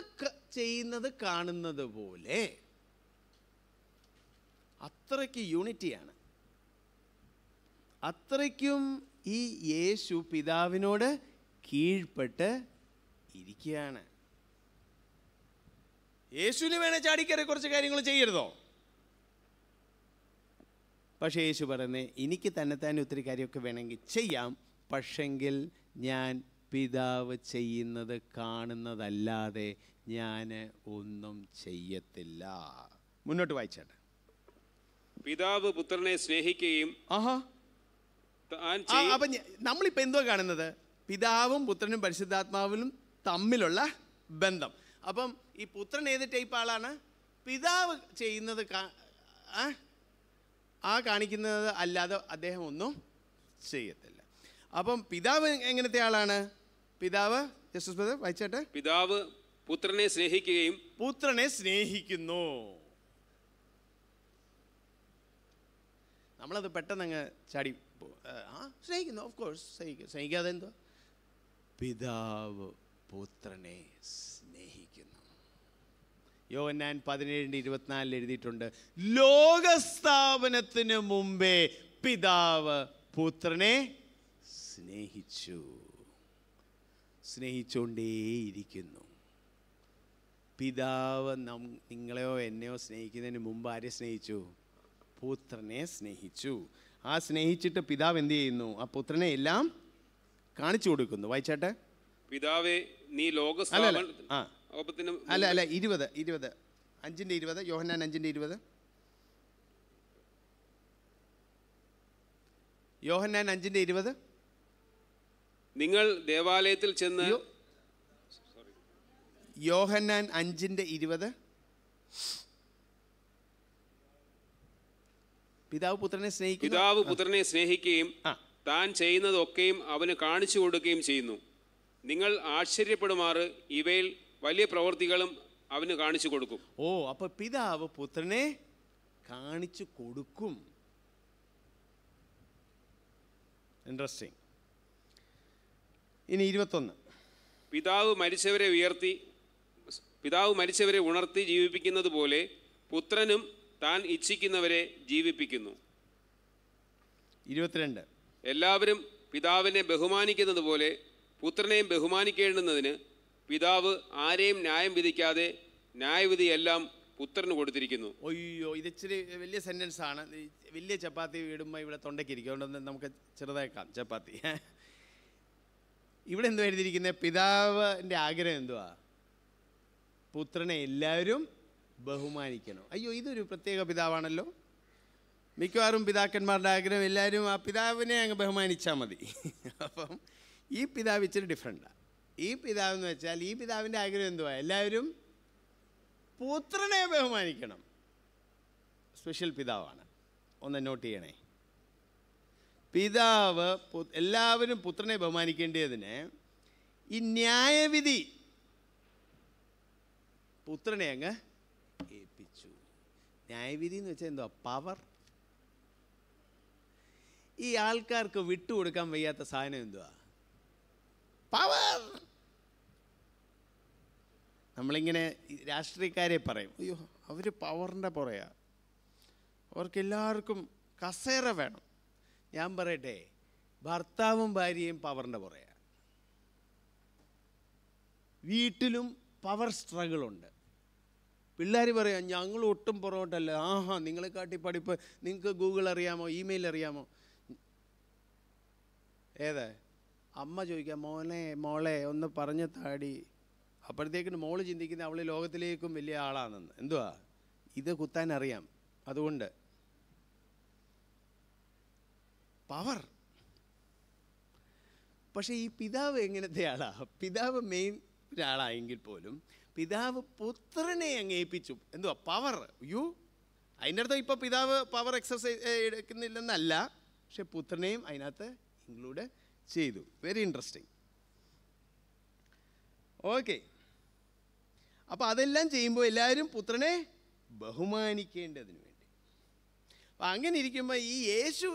ചെയ്യുന്നത് കാണുന്നത് പോലെ അത്രയ്ക്ക് യൂണിറ്റിയാണ് അത്രയ്ക്കും ഈ യേശു പിതാവിനോട് കീഴ്പ്പെട്ട് ഇരിക്കുകയാണ് യേശുവിന് വേണേ ചാടിക്കറി കുറച്ച് കാര്യങ്ങൾ ചെയ്യരുതോ പക്ഷേ യേശു പറയുന്നത് എനിക്ക് തന്നെ തന്നെ ഒത്തിരി കാര്യമൊക്കെ വേണമെങ്കിൽ ചെയ്യാം പക്ഷെങ്കിൽ ഞാൻ പിതാവ് ചെയ്യുന്നത് കാണുന്നതല്ലാതെ ഞാൻ ഒന്നും ചെയ്യത്തില്ല മുന്നോട്ട് വായിച്ചേട്ടെ പിതാവ് പുത്രനെ സ്നേഹിക്കുകയും ആഹാ അപ്പൊ നമ്മളിപ്പോ എന്തുവാ കാണുന്നത് പിതാവും പുത്രനും പരിശുദ്ധാത്മാവിലും തമ്മിലുള്ള ബന്ധം അപ്പം ഈ പുത്രൻ ഏത് ടൈപ്പ് ആളാണ് പിതാവ് ചെയ്യുന്നത് ആ കാണിക്കുന്നത് അല്ലാതെ അദ്ദേഹം ഒന്നും ചെയ്യത്തില്ല അപ്പം പിതാവ് എങ്ങനത്തെ ആളാണ് പിതാവ് ജസ്റ്റിസ് വായിച്ചാട്ടെ പിതാവ് പുത്രനെ സ്നേഹിക്കുകയും പുത്രനെ സ്നേഹിക്കുന്നു നമ്മളത് പെട്ടെന്ന് അങ്ങ് ചാടി ആ സ്നേഹിക്കുന്നു ഓഫ് കോഴ്സ് സ്നേഹിക്കും സ്നേഹിക്കാതെ എന്തോ പിതാവ് പുത്രനെ സ്നേഹിക്കുന്നു ഞാൻ പതിനേഴിൻ്റെ ഇരുപത്തിനാലിൽ എഴുതിയിട്ടുണ്ട് ലോകസ്ഥാപനത്തിന് മുമ്പേ പിതാവ് പുത്രനെ സ്നേഹിച്ചു സ്നേഹിച്ചുകൊണ്ടേയിരിക്കുന്നു പിതാവ് നം നിങ്ങളെയോ എന്നെയോ സ്നേഹിക്കുന്നതിന് മുമ്പ് ആരെ സ്നേഹിച്ചു പുത്രനെ സ്നേഹിച്ചു ആ സ്നേഹിച്ചിട്ട് പിതാവ് എന്ത് ചെയ്യുന്നു ആ പുത്രനെ എല്ലാം കാണിച്ചു കൊടുക്കുന്നു വായിച്ചാട്ടെ പിതാവേ നീ ലോക അല്ല അല്ല ഇരുപത് ഇരുപത് അഞ്ചിന്റെ ഇരുപത് യോഹന്നാൻ അഞ്ചിന്റെ ഇരുപത് യോഹന്നാൻ അഞ്ചിന്റെ ഇരുപത് നിങ്ങൾ ദേവാലയത്തിൽ ചെന്ന് യോഹന്നാൻ അഞ്ചിന്റെ ഇരുപത് പിതാവ് പുത്രനെ സ്നേഹിക്കും പിതാവ് പുത്രനെ സ്നേഹിക്കുകയും താൻ ചെയ്യുന്നതൊക്കെയും അവന് കാണിച്ചു കൊടുക്കുകയും ചെയ്യുന്നു നിങ്ങൾ ആശ്ചര്യപ്പെടുമാറ് ഇവയിൽ വലിയ പ്രവൃത്തികളും അവന് കാണിച്ചു കൊടുക്കും ഓ അപ്പൊ പിതാവ് പുത്രനെ കാണിച്ചു കൊടുക്കും ഇൻട്രസ്റ്റിംഗ് ഇനി ഇരുപത്തൊന്ന് പിതാവ് മരിച്ചവരെ ഉയർത്തി പിതാവ് മരിച്ചവരെ ഉണർത്തി ജീവിപ്പിക്കുന്നത് പോലെ പുത്രനും താൻ ഇച്ഛിക്കുന്നവരെ ജീവിപ്പിക്കുന്നു ഇരുപത്തിരണ്ട് എല്ലാവരും പിതാവിനെ ബഹുമാനിക്കുന്നത് പോലെ പുത്രനെയും ബഹുമാനിക്കേണ്ടുന്നതിന് പിതാവ് ആരെയും ന്യായം വിധിക്കാതെ ന്യായവിധിയെല്ലാം പുത്രന് കൊടുത്തിരിക്കുന്നു അയ്യോ ഇത് ഇച്ചിരി വലിയ സെൻറ്റൻസ് ആണ് വലിയ ചപ്പാത്തി വീടുമ്പോൾ ഇവിടെ തൊണ്ടയ്ക്കിരിക്കും അതുകൊണ്ട് നമുക്ക് ചെറുതായേക്കാം ചപ്പാത്തി ഇവിടെ എന്തോ എഴുതിയിരിക്കുന്നത് പിതാവിൻ്റെ ആഗ്രഹം എന്തുവാ പുത്രനെ എല്ലാവരും ബഹുമാനിക്കണം അയ്യോ ഇതൊരു പ്രത്യേക പിതാവാണല്ലോ മിക്കവാറും പിതാക്കന്മാരുടെ ആഗ്രഹം എല്ലാവരും ആ പിതാവിനെ അങ്ങ് ബഹുമാനിച്ചാൽ മതി അപ്പം ഈ പിതാവ് ഇച്ചിരി ഡിഫറെൻറ്റാണ് ഈ പിതാവ് എന്ന് വെച്ചാൽ ഈ പിതാവിൻ്റെ ആഗ്രഹം എന്തുവാ എല്ലാവരും പുത്രനെ ബഹുമാനിക്കണം സ്പെഷ്യൽ പിതാവാണ് ഒന്ന് നോട്ട് ചെയ്യണേ പിതാവ് എല്ലാവരും പുത്രനെ ബഹുമാനിക്കേണ്ടതിന് ഈ ന്യായവിധി പുത്രനെ അങ്ങ് ന്യായവിധി എന്ന് വെച്ചാൽ എന്തുവാ പവർ ഈ ആൾക്കാർക്ക് വിട്ടുകൊടുക്കാൻ വയ്യാത്ത സാധനം എന്തുവാ പവർ നമ്മളിങ്ങനെ രാഷ്ട്രീയക്കാരെ പറയും അയ്യോ അവർ പവറിൻ്റെ പുറയാ അവർക്കെല്ലാവർക്കും കസേര വേണം ഞാൻ പറയട്ടെ ഭർത്താവും ഭാര്യയും പവറിൻ്റെ പുറയാ വീട്ടിലും പവർ സ്ട്രഗിളുണ്ട് പിള്ളേർ പറയാം ഞങ്ങൾ ഒട്ടും പുറകോട്ടല്ല ആഹാ നിങ്ങളെ കാട്ടി പഠിപ്പ് നിങ്ങൾക്ക് ഗൂഗിൾ അറിയാമോ ഇമെയിൽ അറിയാമോ ഏതാ അമ്മ ചോദിക്കുക മോനെ മോളെ ഒന്ന് പറഞ്ഞ താടി അപ്പോഴത്തേക്കിന് മോള് ചിന്തിക്കുന്ന അവൾ ലോകത്തിലേക്കും വലിയ ആളാണെന്ന് എന്തുവാ ഇത് കുത്താൻ അറിയാം അതുകൊണ്ട് പവർ പക്ഷേ ഈ പിതാവ് എങ്ങനത്തെ ആളാണ് പിതാവ് മെയിൻ ഒരാളായെങ്കിൽ പോലും പിതാവ് പുത്രനെ അങ്ങ് ഏൽപ്പിച്ചു എന്തുവാ പവർ യു അതിൻ്റെ അർത്ഥം ഇപ്പോൾ പിതാവ് പവർ എക്സസൈസ് എടുക്കുന്നില്ലെന്നല്ല പക്ഷെ പുത്രനെയും അതിനകത്ത് ഇൻക്ലൂഡ് ചെയ്തു വെരി ഇൻട്രസ്റ്റിംഗ് ഓക്കെ അപ്പോൾ അതെല്ലാം ചെയ്യുമ്പോൾ എല്ലാവരും പുത്രനെ ബഹുമാനിക്കേണ്ടതിന് വേണ്ടി അപ്പം അങ്ങനെ ഇരിക്കുമ്പോൾ ഈ യേശു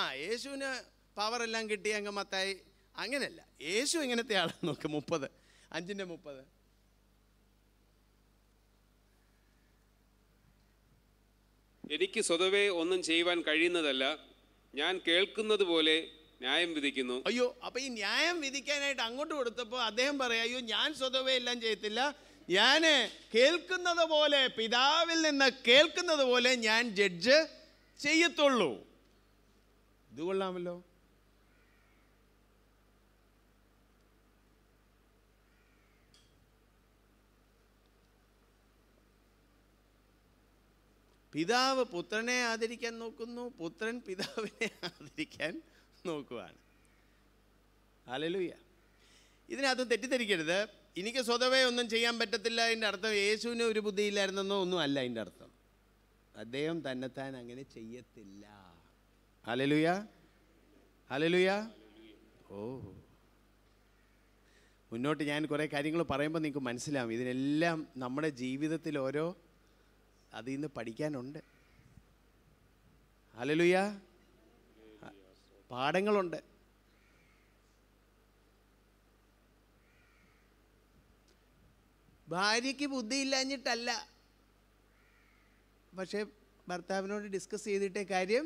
ആ യേശുവിന് പവറെല്ലാം കിട്ടി അങ്ങ് മത്തായി അങ്ങനെയല്ല യേശു എങ്ങനത്തെ ആളാണ് നോക്ക് മുപ്പത് അഞ്ചിൻ്റെ മുപ്പത് എനിക്ക് സ്വതവേ ഒന്നും ചെയ്യുവാൻ കഴിയുന്നതല്ല ഞാൻ കേൾക്കുന്നത് പോലെ ന്യായം വിധിക്കുന്നു അയ്യോ അപ്പൊ ഈ ന്യായം വിധിക്കാനായിട്ട് അങ്ങോട്ട് കൊടുത്തപ്പോൾ അദ്ദേഹം പറയാം അയ്യോ ഞാൻ സ്വതവേ എല്ലാം ചെയ്യത്തില്ല ഞാൻ കേൾക്കുന്നത് പോലെ പിതാവിൽ നിന്ന് കേൾക്കുന്നത് പോലെ ഞാൻ ജഡ്ജ് ചെയ്യത്തുള്ളൂ ഇത് കൊള്ളാമല്ലോ പിതാവ് പുത്രനെ ആദരിക്കാൻ നോക്കുന്നു പുത്രൻ പിതാവിനെ ആദരിക്കാൻ നോക്കുവാണ് അലലുയ്യ ഇതിനകത്ത് തെറ്റിദ്ധരിക്കരുത് എനിക്ക് സ്വതവേ ഒന്നും ചെയ്യാൻ പറ്റത്തില്ല അതിൻ്റെ അർത്ഥം യേശുവിന് ഒരു ബുദ്ധിയില്ലായിരുന്നെന്നോ ഒന്നും അല്ല അതിൻ്റെ അർത്ഥം അദ്ദേഹം തന്നെത്താൻ അങ്ങനെ ചെയ്യത്തില്ല അലലുയ അലലുയ ഓ മുന്നോട്ട് ഞാൻ കുറേ കാര്യങ്ങൾ പറയുമ്പോൾ നിങ്ങൾക്ക് മനസ്സിലാവും ഇതിനെല്ലാം നമ്മുടെ ജീവിതത്തിൽ ഓരോ അതിൽ നിന്ന് പഠിക്കാനുണ്ട് അലലുയ പാഠങ്ങളുണ്ട് ഭാര്യയ്ക്ക് ബുദ്ധിയില്ലാഞ്ഞിട്ടല്ല പക്ഷേ ഭർത്താവിനോട് ഡിസ്കസ് ചെയ്തിട്ടേ കാര്യം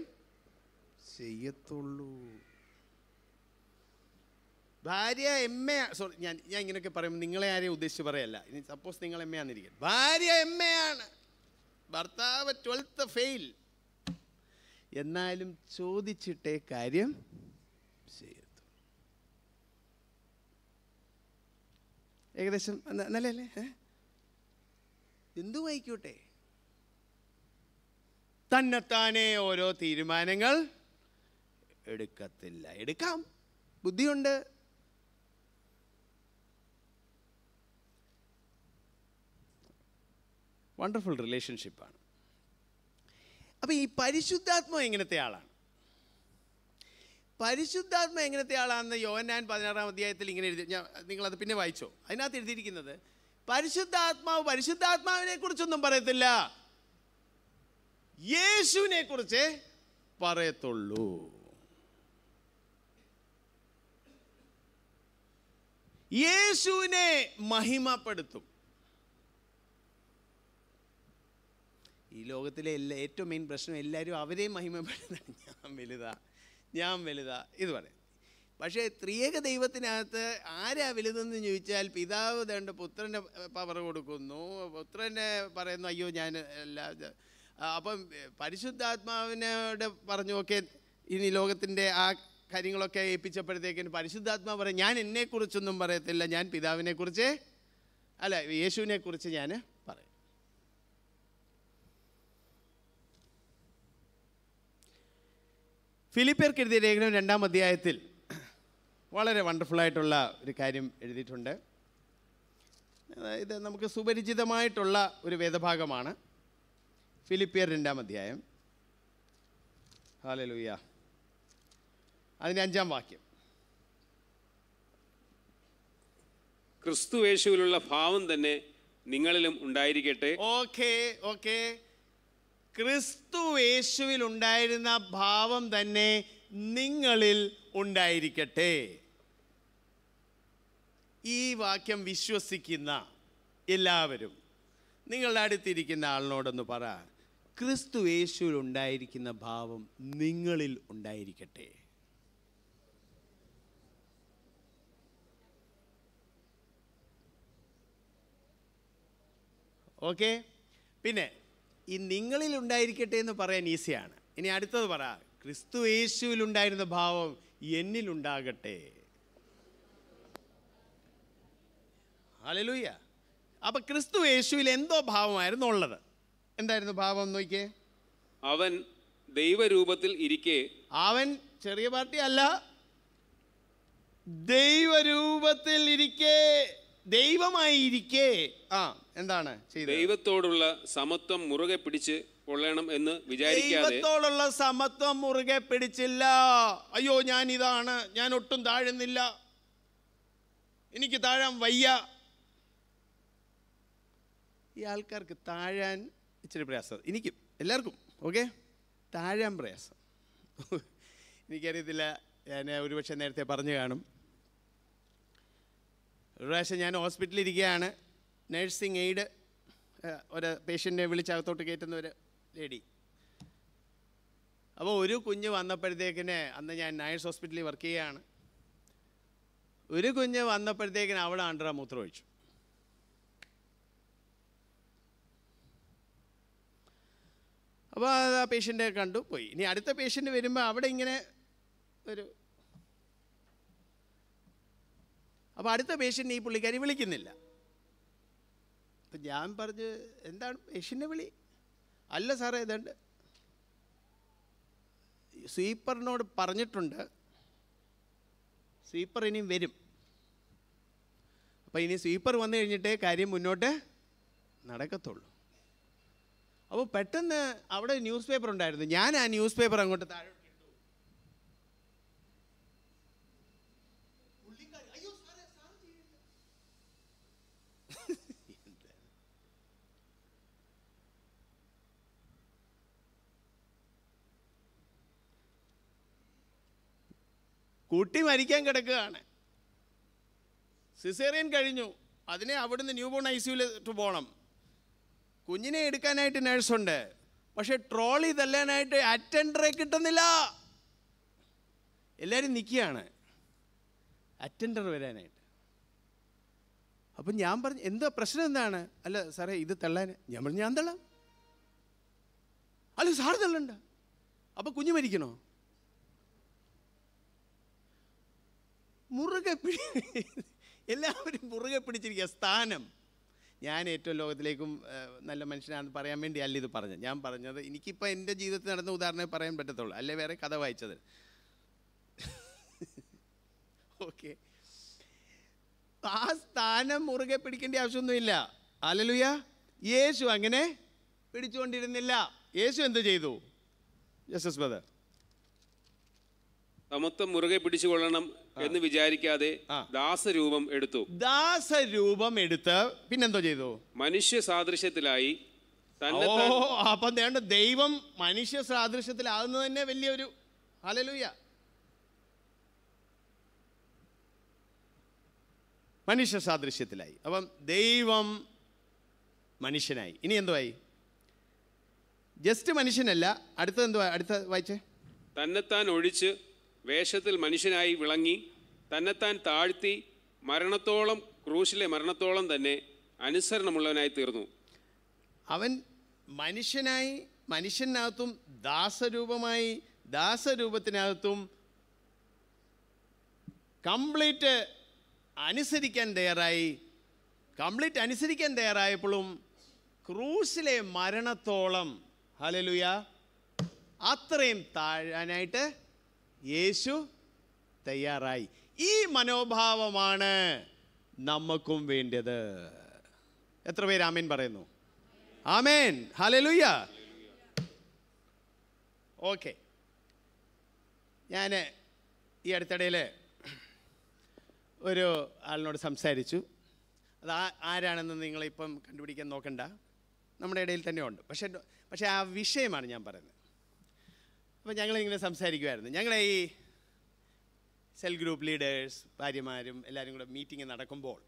ചെയ്യത്തുള്ളൂ ഭാര്യ എം സോറി ഞാൻ ഞാൻ ഇങ്ങനെയൊക്കെ പറയും നിങ്ങളെ ആരെയും ഉദ്ദേശിച്ച് പറയല്ല ഇനി സപ്പോസ് നിങ്ങൾ എമ്മയാന്നിരിക്കും ഭാര്യ എമ്മയാണ് ഭർത്താവ് ട്വൽത്ത് ഫെയിൽ എന്നാലും ചോദിച്ചിട്ടേ കാര്യം ചെയ്യത്തു ഏകദേശം നല്ലല്ലേ എന്തു വായിക്കോട്ടെ തന്നെത്താനേ ഓരോ തീരുമാനങ്ങൾ എടുക്കത്തില്ല എടുക്കാം ബുദ്ധിയുണ്ട് വണ്ടർഫുൾ റിലേഷൻഷിപ്പാണ് അപ്പോൾ ഈ പരിശുദ്ധാത്മ എങ്ങനത്തെ ആളാണ് പരിശുദ്ധാത്മ എങ്ങനത്തെ ആളാണെന്ന് ഞാൻ പതിനാറാം അധ്യായത്തിൽ ഇങ്ങനെ എഴുതി ഞാൻ നിങ്ങളത് പിന്നെ വായിച്ചോ അതിനകത്ത് എഴുതിയിരിക്കുന്നത് പരിശുദ്ധാത്മാവ് പരിശുദ്ധാത്മാവിനെ കുറിച്ചൊന്നും പറയത്തില്ല യേശുവിനെ കുറിച്ച് പറയത്തുള്ളൂ യേശുവിനെ മഹിമപ്പെടുത്തും ഈ ലോകത്തിലെ എല്ലാ ഏറ്റവും മെയിൻ പ്രശ്നം എല്ലാവരും അവരെയും മഹിമപ്പെടുന്ന ഞാൻ വലുതാ ഞാൻ വലുതാ ഇത് പറയും പക്ഷേ ത്രിയേക ദൈവത്തിനകത്ത് ആരാ വലുതെന്ന് ചോദിച്ചാൽ പിതാവ് ദണ്ട് പുത്രൻ്റെ പവർ കൊടുക്കുന്നു പുത്രനെ പറയുന്നു അയ്യോ ഞാൻ എല്ലാ അപ്പം പരിശുദ്ധാത്മാവിനോട് പറഞ്ഞു ഒക്കെ ഇനി ലോകത്തിൻ്റെ ആ കാര്യങ്ങളൊക്കെ ഏൽപ്പിച്ചപ്പോഴത്തേക്കിന് പരിശുദ്ധാത്മാവ് പറയും ഞാൻ എന്നെക്കുറിച്ചൊന്നും പറയത്തില്ല ഞാൻ പിതാവിനെക്കുറിച്ച് അല്ല യേശുവിനെക്കുറിച്ച് ഞാൻ ഫിലിപ്പിയർക്ക് എഴുതിയ ലേഖനം രണ്ടാം അധ്യായത്തിൽ വളരെ വണ്ടർഫുള്ളായിട്ടുള്ള ഒരു കാര്യം എഴുതിയിട്ടുണ്ട് അതായത് നമുക്ക് സുപരിചിതമായിട്ടുള്ള ഒരു വേദഭാഗമാണ് ഫിലിപ്പിയർ രണ്ടാം അധ്യായം ലൂയ്യ അതിൻ്റെ അഞ്ചാം വാക്യം ക്രിസ്തു യേശുവിലുള്ള ഭാവം തന്നെ നിങ്ങളിലും ഉണ്ടായിരിക്കട്ടെ ഓക്കെ ഓക്കെ ക്രിസ്തു യേശുവിൽ ഉണ്ടായിരുന്ന ഭാവം തന്നെ നിങ്ങളിൽ ഉണ്ടായിരിക്കട്ടെ ഈ വാക്യം വിശ്വസിക്കുന്ന എല്ലാവരും നിങ്ങളുടെ അടുത്തിരിക്കുന്ന ആളിനോടൊന്ന് പറ ക്രിസ്തു യേശുവിൽ ഉണ്ടായിരിക്കുന്ന ഭാവം നിങ്ങളിൽ ഉണ്ടായിരിക്കട്ടെ ഓക്കെ പിന്നെ ഈ നിങ്ങളിൽ ഉണ്ടായിരിക്കട്ടെ എന്ന് പറയാൻ ഈസിയാണ് ഇനി അടുത്തത് പറ ക്രിസ്തു ഉണ്ടായിരുന്ന ഭാവം എന്നിലുണ്ടാകട്ടെ ഹലലൂയ്യ അപ്പൊ ക്രിസ്തു യേശുവിൽ എന്തോ ഭാവമായിരുന്നു ഉള്ളത് എന്തായിരുന്നു ഭാവം നോക്കിയേ അവൻ ദൈവരൂപത്തിൽ ഇരിക്കെ അവൻ ചെറിയ പാർട്ടി അല്ല ദൈവരൂപത്തിൽ ഇരിക്കേ ദൈവമായിരിക്കെ ആ എന്താണ് ദൈവത്തോടുള്ള സമത്വം മുറുകെ പിടിച്ച് കൊള്ളണം എന്ന് വിചാരിക്കാതെ ദൈവത്തോടുള്ള സമത്വം മുറുകെ പിടിച്ചില്ല അയ്യോ ഞാൻ ഇതാണ് ഞാൻ ഒട്ടും താഴുന്നില്ല എനിക്ക് താഴാൻ വയ്യ ഈ ആൾക്കാർക്ക് താഴാൻ ഇച്ചിരി പ്രയാസം എനിക്കും എല്ലാവർക്കും ഓക്കെ താഴാൻ പ്രയാസം എനിക്കറിയത്തില്ല ഞാൻ ഒരുപക്ഷെ നേരത്തെ പറഞ്ഞു കാണും ഒരു പ്രാവശ്യം ഞാൻ ഹോസ്പിറ്റലിൽ ഇരിക്കുകയാണ് നേഴ്സിംഗ് എയ്ഡ് ഒരു പേഷ്യൻറ്റിനെ വിളിച്ചകത്തോട്ട് കയറ്റുന്ന ഒരു ലേഡി അപ്പോൾ ഒരു കുഞ്ഞ് വന്നപ്പോഴത്തേക്കിന് അന്ന് ഞാൻ നഴ്സ് ഹോസ്പിറ്റലിൽ വർക്ക് ചെയ്യുകയാണ് ഒരു കുഞ്ഞ് വന്നപ്പോഴത്തേക്കിന് അവൾ അണ്ടറ മൂത്രം ഒഴിച്ചു അപ്പോൾ ആ പേഷ്യൻ്റെ കണ്ടു പോയി ഇനി അടുത്ത പേഷ്യൻ്റ് വരുമ്പോൾ അവിടെ ഇങ്ങനെ ഒരു അപ്പോൾ അടുത്ത പേഷ്യൻ്റ് ഈ പുള്ളിക്കാരി വിളിക്കുന്നില്ല അപ്പം ഞാൻ പറഞ്ഞ് എന്താണ് പേഷ്യൻ്റെ വിളി അല്ല സാറേ ഇതുണ്ട് സ്വീപ്പറിനോട് പറഞ്ഞിട്ടുണ്ട് സ്വീപ്പർ ഇനിയും വരും അപ്പോൾ ഇനി സ്വീപ്പർ വന്നു കഴിഞ്ഞിട്ടേ കാര്യം മുന്നോട്ട് നടക്കത്തുള്ളൂ അപ്പോൾ പെട്ടെന്ന് അവിടെ ന്യൂസ് പേപ്പർ ഉണ്ടായിരുന്നു ഞാൻ ആ ന്യൂസ് പേപ്പർ അങ്ങോട്ട് താഴെ കുട്ടി മരിക്കാൻ കിടക്കുകയാണ് സിസേറിയൻ കഴിഞ്ഞു അതിനെ അവിടുന്ന് ന്യൂ ബോൺ ഐ സിയിലിട്ട് പോകണം കുഞ്ഞിനെ എടുക്കാനായിട്ട് നേഴ്സുണ്ട് പക്ഷേ ട്രോളി തല്ലാനായിട്ട് അറ്റൻഡറെ കിട്ടുന്നില്ല എല്ലാവരും നിൽക്കുകയാണ് അറ്റൻഡർ വരാനായിട്ട് അപ്പം ഞാൻ പറഞ്ഞു എന്താ പ്രശ്നം എന്താണ് അല്ല സാറേ ഇത് തള്ളാൻ ഞമ്മൾ ഞാൻ തള്ളാം അല്ല സാർ തള്ളണ്ട അപ്പോൾ കുഞ്ഞ് മരിക്കണോ മുറുകെ പിടി എല്ലാവരും മുറുകെ പിടിച്ചിരിക്കുക സ്ഥാനം ഞാൻ ഏറ്റവും ലോകത്തിലേക്കും നല്ല മനുഷ്യനാണെന്ന് പറയാൻ വേണ്ടി അല്ല ഇത് പറഞ്ഞത് ഞാൻ പറഞ്ഞത് എനിക്കിപ്പോൾ എൻ്റെ ജീവിതത്തിൽ നടന്ന ഉദാഹരണമേ പറയാൻ പറ്റത്തുള്ളൂ അല്ലേ വേറെ കഥ വായിച്ചത് ഓക്കെ ആ സ്ഥാനം മുറുകെ പിടിക്കേണ്ട ആവശ്യമൊന്നുമില്ല അലലുയ യേശു അങ്ങനെ പിടിച്ചുകൊണ്ടിരുന്നില്ല യേശു എന്ത് ചെയ്തു ജസ്റ്റിസ് ബ്രദർ സമത്വം മുറുകെ പിടിച്ചുകൊള്ളണം എന്ന് വിചാരിക്കാതെ ദാസരൂപം എടുത്തു ദാസരൂപം എടുത്ത് പിന്നെന്തോ ചെയ്തു മനുഷ്യ സാദൃശ്യത്തിലായി ഓ അപ്പം വേണ്ട ദൈവം മനുഷ്യ സാദൃശ്യത്തിലാകുന്നത് തന്നെ വലിയൊരു ഹലലൂയ മനുഷ്യ സാദൃശ്യത്തിലായി അപ്പം ദൈവം മനുഷ്യനായി ഇനി എന്തുവായി ജസ്റ്റ് മനുഷ്യനല്ല അടുത്തത് എന്തുവാ അടുത്ത വായിച്ചേ തന്നെത്താൻ ഒഴിച്ച് വേഷത്തിൽ മനുഷ്യനായി വിളങ്ങി തന്നെത്താൻ താഴ്ത്തി മരണത്തോളം ക്രൂശിലെ മരണത്തോളം തന്നെ അനുസരണമുള്ളവനായി തീർന്നു അവൻ മനുഷ്യനായി മനുഷ്യനകത്തും ദാസരൂപമായി ദാസരൂപത്തിനകത്തും കംപ്ലീറ്റ് അനുസരിക്കാൻ തയ്യാറായി കംപ്ലീറ്റ് അനുസരിക്കാൻ തയ്യാറായപ്പോഴും ക്രൂസിലെ മരണത്തോളം ഹലലുയ അത്രയും താഴാനായിട്ട് യേശു തയ്യാറായി ഈ മനോഭാവമാണ് നമുക്കും വേണ്ടത് എത്ര പേര് ആമേൻ പറയുന്നു ആമേൻ ഹലലുയ്യ ഓക്കെ ഞാൻ ഈ അടുത്തിടയിൽ ഒരു ആളിനോട് സംസാരിച്ചു അത് ആ ആരാണെന്ന് നിങ്ങളിപ്പം കണ്ടുപിടിക്കാൻ നോക്കണ്ട നമ്മുടെ ഇടയിൽ തന്നെ ഉണ്ട് പക്ഷേ പക്ഷേ ആ വിഷയമാണ് ഞാൻ പറയുന്നത് അപ്പോൾ ഞങ്ങളിങ്ങനെ സംസാരിക്കുമായിരുന്നു ഞങ്ങളെ ഈ സെൽ ഗ്രൂപ്പ് ലീഡേഴ്സ് ഭാര്യമാരും എല്ലാവരും കൂടെ മീറ്റിംഗ് നടക്കുമ്പോൾ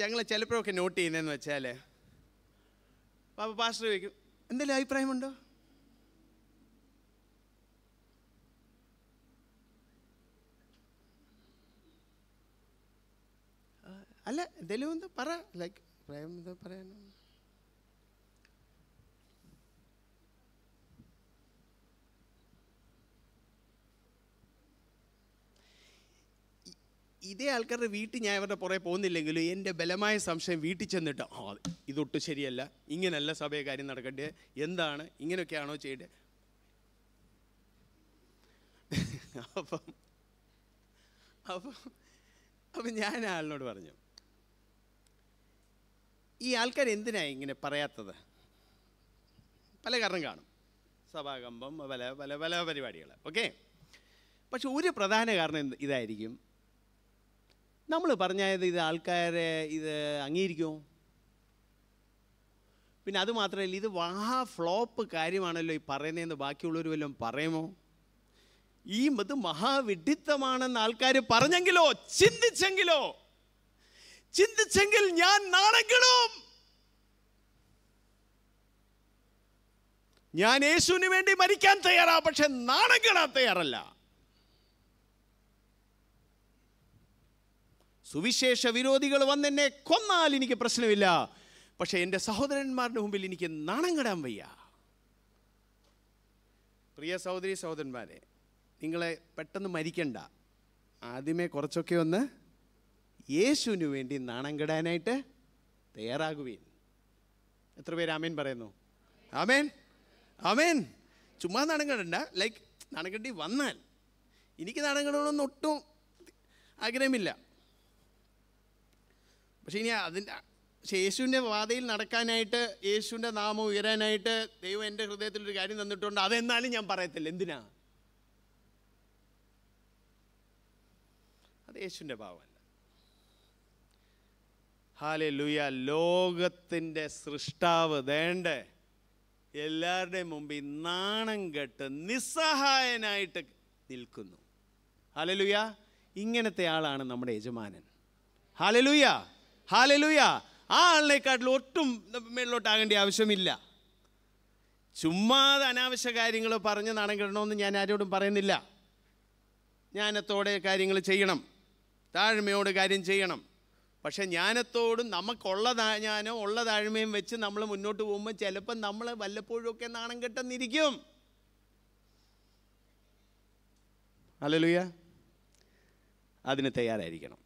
ഞങ്ങൾ ചിലപ്പോഴൊക്കെ നോട്ട് ചെയ്യുന്നതെന്ന് വെച്ചാൽ പാപ്പ പാസ്റ്റർ ചോദിക്കും എന്തെങ്കിലും അഭിപ്രായമുണ്ടോ അല്ല എന്തെങ്കിലും ഒന്ന് പറ ലൈക്ക് അഭിപ്രായം പറയാനോ ഇതേ ആൾക്കാരുടെ വീട്ടിൽ ഞാൻ അവരുടെ പുറകെ പോകുന്നില്ലെങ്കിലും എൻ്റെ ബലമായ സംശയം വീട്ടിൽ ചെന്നിട്ട് ആ ഇതൊട്ടും ശരിയല്ല ഇങ്ങനല്ല സഭയെ കാര്യം നടക്കട്ടെ എന്താണ് ഇങ്ങനെയൊക്കെയാണോ ചെയ്യേണ്ടത് അപ്പം അപ്പം അപ്പം ഞാൻ ആളിനോട് പറഞ്ഞു ഈ ആൾക്കാർ എന്തിനാണ് ഇങ്ങനെ പറയാത്തത് പല കാരണം കാണും സഭാകമ്പം പല പല പല പരിപാടികൾ ഓക്കെ പക്ഷെ ഒരു പ്രധാന കാരണം ഇതായിരിക്കും നമ്മൾ പറഞ്ഞത് ഇത് ആൾക്കാരെ ഇത് അംഗീകരിക്കുമോ പിന്നെ അതുമാത്രമല്ല ഇത് വാഹാ ഫ്ലോപ്പ് കാര്യമാണല്ലോ ഈ പറയുന്നതെന്ന് ബാക്കിയുള്ളവർ വല്ലതും പറയുമോ ഈ മത് മഹാവിഡിത്തമാണെന്ന് ആൾക്കാർ പറഞ്ഞെങ്കിലോ ചിന്തിച്ചെങ്കിലോ ചിന്തിച്ചെങ്കിൽ ഞാൻ നാണക്കിടും ഞാൻ യേശുവിന് വേണ്ടി മരിക്കാൻ തയ്യാറാ പക്ഷെ നാണക്കിടാൻ തയ്യാറല്ല സുവിശേഷ വിരോധികൾ വന്നെന്നെ കൊന്നാൽ എനിക്ക് പ്രശ്നമില്ല പക്ഷേ എൻ്റെ സഹോദരന്മാരുടെ മുമ്പിൽ എനിക്ക് നാണം കെടാൻ വയ്യ പ്രിയ സഹോദരി സഹോദരന്മാരെ നിങ്ങളെ പെട്ടെന്ന് മരിക്കണ്ട ആദ്യമേ കുറച്ചൊക്കെ ഒന്ന് യേശുവിന് വേണ്ടി നാണം കെടാനായിട്ട് തയ്യാറാകുവീൻ എത്ര പേര് ആമേൻ പറയുന്നു ആമേൻ ആമേൻ ചുമ്മാ നാണം കെടണ്ട ലൈക്ക് നാണം കെട്ടി വന്നാൽ എനിക്ക് നാണം ഒട്ടും ആഗ്രഹമില്ല പക്ഷേ ഇനി അതിൻ്റെ പക്ഷേ യേശുവിൻ്റെ വാതയിൽ നടക്കാനായിട്ട് യേശുവിൻ്റെ നാമം ഉയരാനായിട്ട് ദൈവം എൻ്റെ ഹൃദയത്തിൽ ഒരു കാര്യം തന്നിട്ടുണ്ട് അതെന്നാലും ഞാൻ പറയത്തില്ല എന്തിനാ അത് യേശുവിൻ്റെ ഭാവമല്ല ഹാലെ ലുയ ലോകത്തിൻ്റെ സൃഷ്ടാവ് വേണ്ടേ എല്ലാവരുടെയും മുമ്പിൽ നാണം കെട്ട് നിസ്സഹായനായിട്ട് നിൽക്കുന്നു ഹാലലുയ ഇങ്ങനത്തെ ആളാണ് നമ്മുടെ യജമാനൻ ഹാലലുയ ഹാലലൂയ ആ ആളിനെക്കാട്ടിലും ഒട്ടും മേളിലോട്ടാകേണ്ട ആവശ്യമില്ല ചുമ്മാതെ അനാവശ്യ കാര്യങ്ങൾ പറഞ്ഞ് നാണം കിടണമെന്ന് ഞാൻ ആരോടും പറയുന്നില്ല ജ്ഞാനത്തോടെ കാര്യങ്ങൾ ചെയ്യണം താഴ്മയോട് കാര്യം ചെയ്യണം പക്ഷേ ജ്ഞാനത്തോടും നമുക്കുള്ള ഞാനോ ഉള്ള താഴ്മയും വെച്ച് നമ്മൾ മുന്നോട്ട് പോകുമ്പോൾ ചിലപ്പോൾ നമ്മൾ വല്ലപ്പോഴുമൊക്കെ നാണം കെട്ടെന്നിരിക്കും അല്ലലുയ അതിന് തയ്യാറായിരിക്കണം